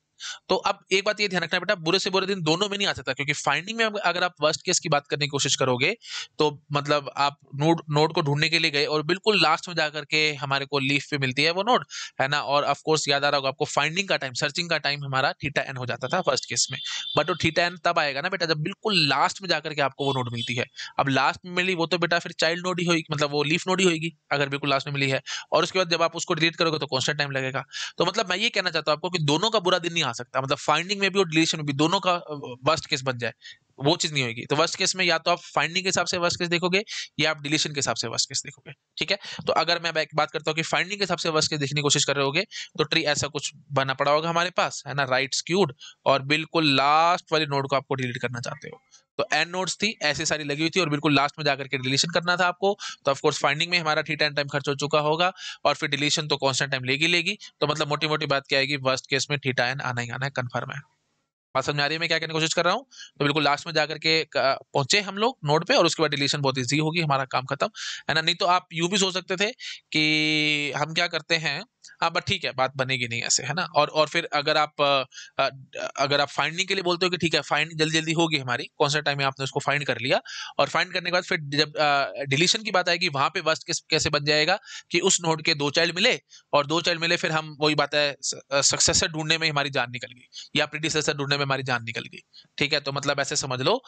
A: तो अब एक बात ये ध्यान रखना बेटा बुरे से बुरे दिन दोनों में नहीं आ सकता क्योंकि फाइंडिंग में अगर आप वर्स्ट केस की बात करने की कोशिश करोगे तो मतलब आप नोट नोट को ढूंढने के लिए गए और बिल्कुल लास्ट में जाकर के हमारे को लीफ पे मिलती है वो नोट है ना और ऑफकोर्स याद आ रहा होगा आपको फाइंडिंग का टाइम सर्चिंग का टाइम हमारा थीटा एन हो जाता था फर्स्ट केस में बट वो थीटा एन तब आएगा ना बेटा जब बिल्कुल लास्ट में जाकर के आपको वो नोट मिलती है अब लास्ट में मिली वो तो बेटा फिर चाइल्ड नोट ही होगी मतलब वो लीफ नोट ही होगी अगर बिल्कुल लास्ट में मिली है और उसके बाद जब आप उसको डिलीट करोगे तो कौन सा टाइम लगेगा तो मतलब मैं ये कहना चाहता हूँ आपको कि दोनों का बुरा दिन नहीं आ सकता मतलब फाइंडिंग में भी और डिलीशन में भी दोनों का वर्स्ट केस बन जाए वो चीज नहीं होगी तो वर्स्ट केस में या तो आप फाइंडिंग के हिसाब से वर्स्ट केस देखोगे या आप डिलीशन के हिसाब से वर्स्ट केस देखोगे ठीक है तो अगर मैं एक बात करता हूँ कि फाइंडिंग के हिसाब से वर्स्ट केस देखने की कोशिश कर रहे होगे तो ट्री ऐसा कुछ बना पड़ा होगा हमारे पास है ना राइट स्क्यूड और बिल्कुल लास्ट वाले नोड को आपको डिलीट करना चाहते हो तो एंड नोट्स थी ऐसे सारी लगी हुई थी और बिल्कुल लास्ट में जाकर के डिलीशन करना था आपको तो ऑफकोर्स फाइंडिंग में हमारा थीटा एंड टाइम खर्च हो चुका होगा और फिर डिलीशन तो कॉन्स्टेंट टाइम लेगी लेगी तो मतलब मोटी मोटी बात क्या आएगी वर्स्ट केस में थीटा एन आना ही आना है कन्फर्म है बात समझ आ रही है मैं क्या करने की कोशिश कर रहा हूँ तो बिल्कुल लास्ट में जाकर के पहुंचे हम लोग नोट पे और उसके बाद डिलीशन बहुत ईजी होगी हमारा काम खत्म है ना नहीं तो आप यू भी सोच सकते थे कि हम क्या करते हैं हाँ बट ठीक है बात बनेगी नहीं ऐसे है ना और और फिर अगर आप आ, अगर आप फाइंडिंग के लिए बोलते हो कि ठीक है फाइंड जल्दी जल्दी होगी हमारी कौन सा टाइम में आपने उसको फाइंड कर लिया और फाइंड करने के बाद फिर जब डिलीशन की बात आएगी वहां पे वस्त किस कैसे बन जाएगा कि उस नोड के दो चाइल्ड मिले और दो चाइल्ड मिले फिर हम वही बात है सक्सेसर ढूंढने में हमारी जान निकल गई या प्रीडिसेसर ढूंढने में हमारी जान निकल गई ठीक है तो मतलब ऐसे समझ लो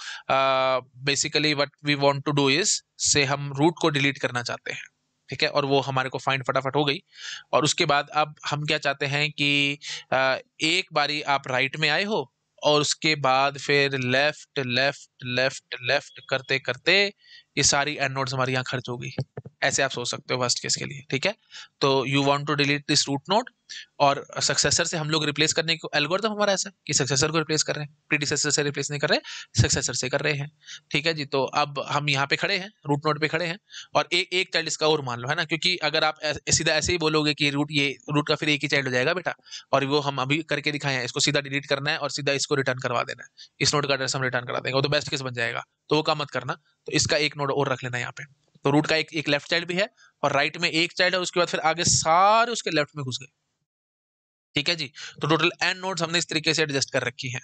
A: basically what we want to do is से हम रूट को डिलीट करना चाहते हैं ठीक है और वो हमारे को फाइंड फटाफट हो गई और उसके बाद अब हम क्या चाहते हैं कि एक बारी आप राइट में आए हो और उसके बाद फिर लेफ्ट लेफ्ट लेफ्ट लेफ्ट करते करते ये सारी एंड नोट्स हमारे यहाँ खर्च हो गई ऐसे आप सोच सकते हो वर्स्ट केस के लिए ठीक है तो you want to delete this root node और सक्सेसर से हम लोग रिप्लेस करने को एल्गोरिथम हमारा ऐसा कि सक्सेसर को रिप्लेस कर रहे हैं प्रीडिसेसर से रिप्लेस नहीं कर रहे सक्सेसर से कर रहे हैं ठीक है जी तो अब हम यहाँ पे खड़े हैं रूट नोड पे खड़े हैं और ए, एक चाइल्ड इसका और मान लो है ना क्योंकि अगर आप सीधा ऐसे ही बोलोगे कि रूट ये रूट का फिर एक ही चाइल्ड हो जाएगा बेटा और वो हम अभी करके दिखाए हैं इसको सीधा डिलीट करना है और सीधा इसको रिटर्न करवा देना है इस नोट का एड्रेस हम रिटर्न करा देंगे वो तो बेस्ट केस बन जाएगा तो वो काम मत करना तो इसका एक नोड और रख लेना यहाँ पे तो रूट का एक एक लेफ्ट साइड भी है और राइट में एक साइड है उसके बाद फिर आगे सारे उसके लेफ्ट में घुस गए ठीक है जी तो टोटल एन नोड्स हमने इस तरीके से एडजस्ट कर रखी हैं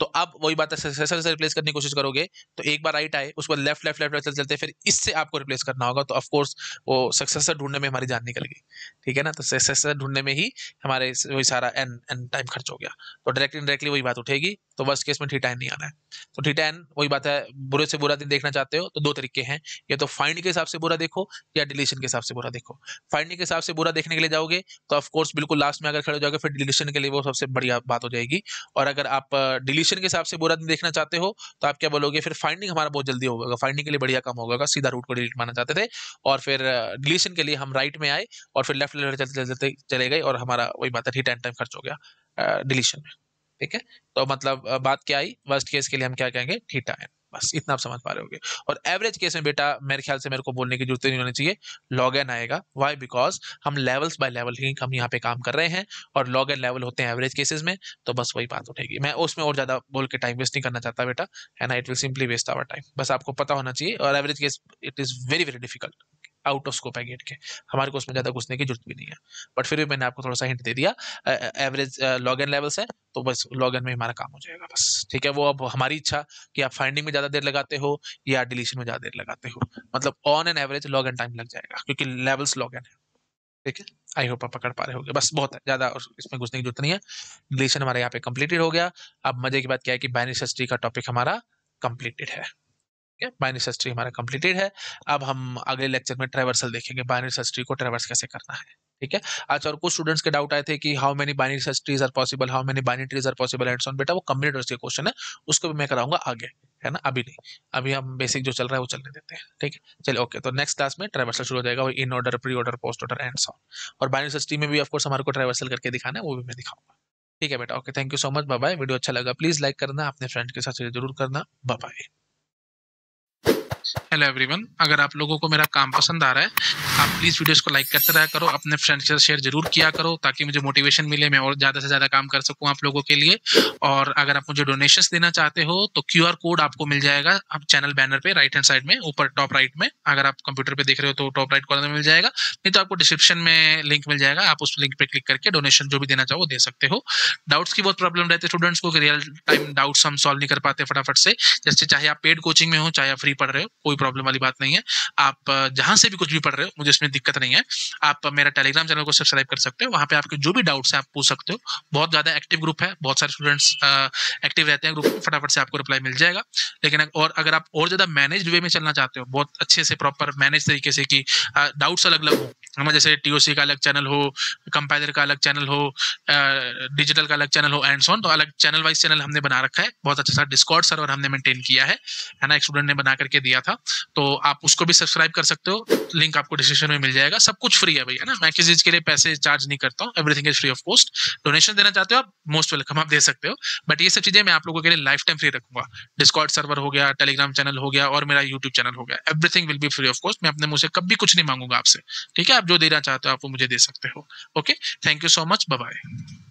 A: तो अब वही बात है सक्सेसर से रिप्लेस करने की कोशिश करोगे तो एक बार राइट आए उसके बाद लेफ्ट लेफ्ट लेफ्ट चलते चलते फिर इससे आपको रिप्लेस करना होगा तो ऑफकोर्स वो सक्सेसर ढूंढने में हमारी जान निकल गई ठीक है ना तो सक्सेसर ढूंढने में ही हमारे वही सारा एन एन टाइम खर्च हो गया तो डायरेक्टली इनडायरेक्टली वही बात उठेगी तो वर्स्ट केस में थीटा एन नहीं आना है तो थीटा एन वही बात है बुरे से बुरा दिन देखना चाहते हो तो दो तरीके हैं या तो फाइंड के हिसाब से बुरा देखो या डिलीशन के हिसाब से बुरा देखो फाइंड के हिसाब से बुरा देखने के लिए जाओगे तो ऑफकोर्स बिल्कुल लास्ट में अगर खड़े हो जाओगे फिर डिलीशन के लिए वो सबसे बढ़िया बात हो जाएगी और अगर आप डिलीशन के हिसाब से बुरा दिन देखना चाहते हो तो आप क्या बोलोगे फिर फाइंडिंग हमारा बहुत जल्दी होगा फाइंडिंग के लिए बढ़िया काम होगा सीधा रूट को डिलीट माना चाहते थे और फिर डिलीशन के लिए हम राइट में आए और फिर लेफ्ट लेफ्ट चलते चलते चले गए और हमारा वही बात है थीटा एन टाइम खर्च हो गया डिलीशन में ठीक है तो मतलब बात क्या आई वर्स्ट केस के लिए हम क्या कहेंगे थीटा एन बस इतना आप समझ पा रहे होगे और एवरेज केस में बेटा मेरे ख्याल से मेरे को बोलने की जरूरत नहीं होनी चाहिए लॉग एन आएगा वाई बिकॉज हम लेवल्स बाय लेवल ही हम यहाँ पे काम कर रहे हैं और लॉग एन लेवल होते हैं एवरेज केसेस में तो बस वही बात उठेगी मैं उसमें और ज़्यादा बोल के टाइम वेस्ट नहीं करना चाहता बेटा है it will simply waste our time बस आपको पता होना चाहिए और average case it is very very difficult out of scope है गेट के हमारे को उसमें ज़्यादा घुसने की जरूरत भी नहीं है बट फिर भी मैंने आपको थोड़ा सा हिंट दे दिया एवरेज लॉग इन लेवल्स है तो बस लॉग इन में हमारा काम हो जाएगा बस ठीक है वो अब हमारी इच्छा कि आप फाइंडिंग में ज़्यादा देर लगाते हो या डिलीशन में ज़्यादा देर लगाते हो मतलब on an average log N time लग जाएगा क्योंकि लेवल्स लॉग इन है ठीक है आई होप आप पकड़ पा रहे होगे बस बहुत है ज्यादा इसमें घुसने की जरूरत नहीं है डिलीशन हमारे यहाँ पे कंप्लीटेड हो गया अब मजे की बात क्या है कि बाइनरी सर्च ट्री का टॉपिक हमारा कंप्लीटेड है बाइनरी सर्च ट्री हमारा कंप्लीटेड है अब हम अगले लेक्चर में ट्रेवर्सल देखेंगे बाइनरी सर्च ट्री को ट्रेवर्स कैसे करना है ठीक है अच्छा और कुछ स्टूडेंट्स के डाउट आए थे कि how many binary search trees are possible how many binary trees are possible and so on बेटा वो कम्युनिटर्स के क्वेश्चन है उसको भी मैं कराऊंगा आगे है ना अभी नहीं अभी हम बेसिक जो चल रहा है वो चलने देते हैं ठीक है चलिए ओके तो नेक्स्ट क्लास में ट्रेवर्सल शुरू हो जाएगा वो in order pre order post order and so on और बाइनरी सर्च ट्री में भी ऑफकोर्स हमारे को ट्रेवर्सल करके दिखाना है वो भी मैं दिखाऊंगा ठीक है बेटा okay thank you so much bye video अच्छा लगा प्लीज लाइक करना अपने फ्रेंड के साथ शेयर जरूर करना बाय much. हेलो एवरीवन अगर आप लोगों को मेरा काम पसंद आ रहा है आप प्लीज़ वीडियोस को लाइक करते रहा करो अपने फ्रेंड्स के साथ शेयर जरूर किया करो ताकि मुझे मोटिवेशन मिले मैं और ज़्यादा से ज़्यादा काम कर सकूँ आप लोगों के लिए और अगर आप मुझे डोनेशंस देना चाहते हो तो क्यू कोड आपको मिल जाएगा आप चैनल बैनर पर राइट हैंड साइड में ऊपर टॉप राइट में अगर आप कंप्यूटर पर देख रहे हो तो टॉप राइट कॉर्नर में मिल जाएगा नहीं तो आपको डिस्क्रिप्शन में लिंक मिल जाएगा आप उस लिंक पर क्लिक करके डोनेशन जो भी देना चाहो दे सकते हो डाउट्स की बहुत प्रॉब्लम रहती है स्टूडेंट्स को रियल टाइम डाउट्स हम सॉल्व नहीं कर पाते फटाफट से जैसे चाहे आप पेड कोचिंग में हो चाहे आप फ्री पढ़ रहे हो कोई प्रॉब्लम वाली बात नहीं है आप जहां से भी कुछ भी पढ़ रहे हो मुझे इसमें दिक्कत नहीं है आप मेरा टेलीग्राम चैनल को सब्सक्राइब कर सकते हो वहाँ पे आपके जो भी डाउट्स हैं आप पूछ सकते हो बहुत ज़्यादा एक्टिव ग्रुप है बहुत सारे स्टूडेंट्स एक्टिव रहते हैं ग्रुप में फटाफट से आपको रिप्लाई मिल जाएगा लेकिन और अगर आप और ज़्यादा मैनेज वे में चलना चाहते हो बहुत अच्छे से प्रॉपर मैनेज तरीके से कि डाउट्स अलग अलग हों हमारे जैसे टीओसी का अलग चैनल हो कंपाइलर का अलग चैनल हो डिजिटल का अलग चैनल हो एंड सोन तो अलग चैनल वाइज चैनल हमने बना रखा है बहुत अच्छा सा डिस्कॉर्ड सर्वर हमने मेंटेन किया है है ना एक स्टूडेंट ने बना करके दिया था तो आप उसको भी सब्सक्राइब कर सकते हो लिंक आपको डिस्क्रिप्शन में मिल जाएगा सब कुछ फ्री है भैया ना मैं किसी चीज के लिए पैसे चार्ज नहीं करता हूँ everything is free of cost donation देना चाहते हो आप मोस्ट वेलकम आप दे सकते हो बट ये सब चीजें मैं आप लोगों के लिए लाइफ टाइम फ्री रखूंगा डिस्कॉर्ड सर्वर हो गया टेलीग्राम चैनल हो गया और मेरा यूट्यूब चैनल हो गया everything will be free of cost मैं अपने मुझे कभी कुछ नहीं मांगूंगा आपसे ठीक है आप जो देना चाहते हो आप वो मुझे दे सकते हो okay thank you so much bye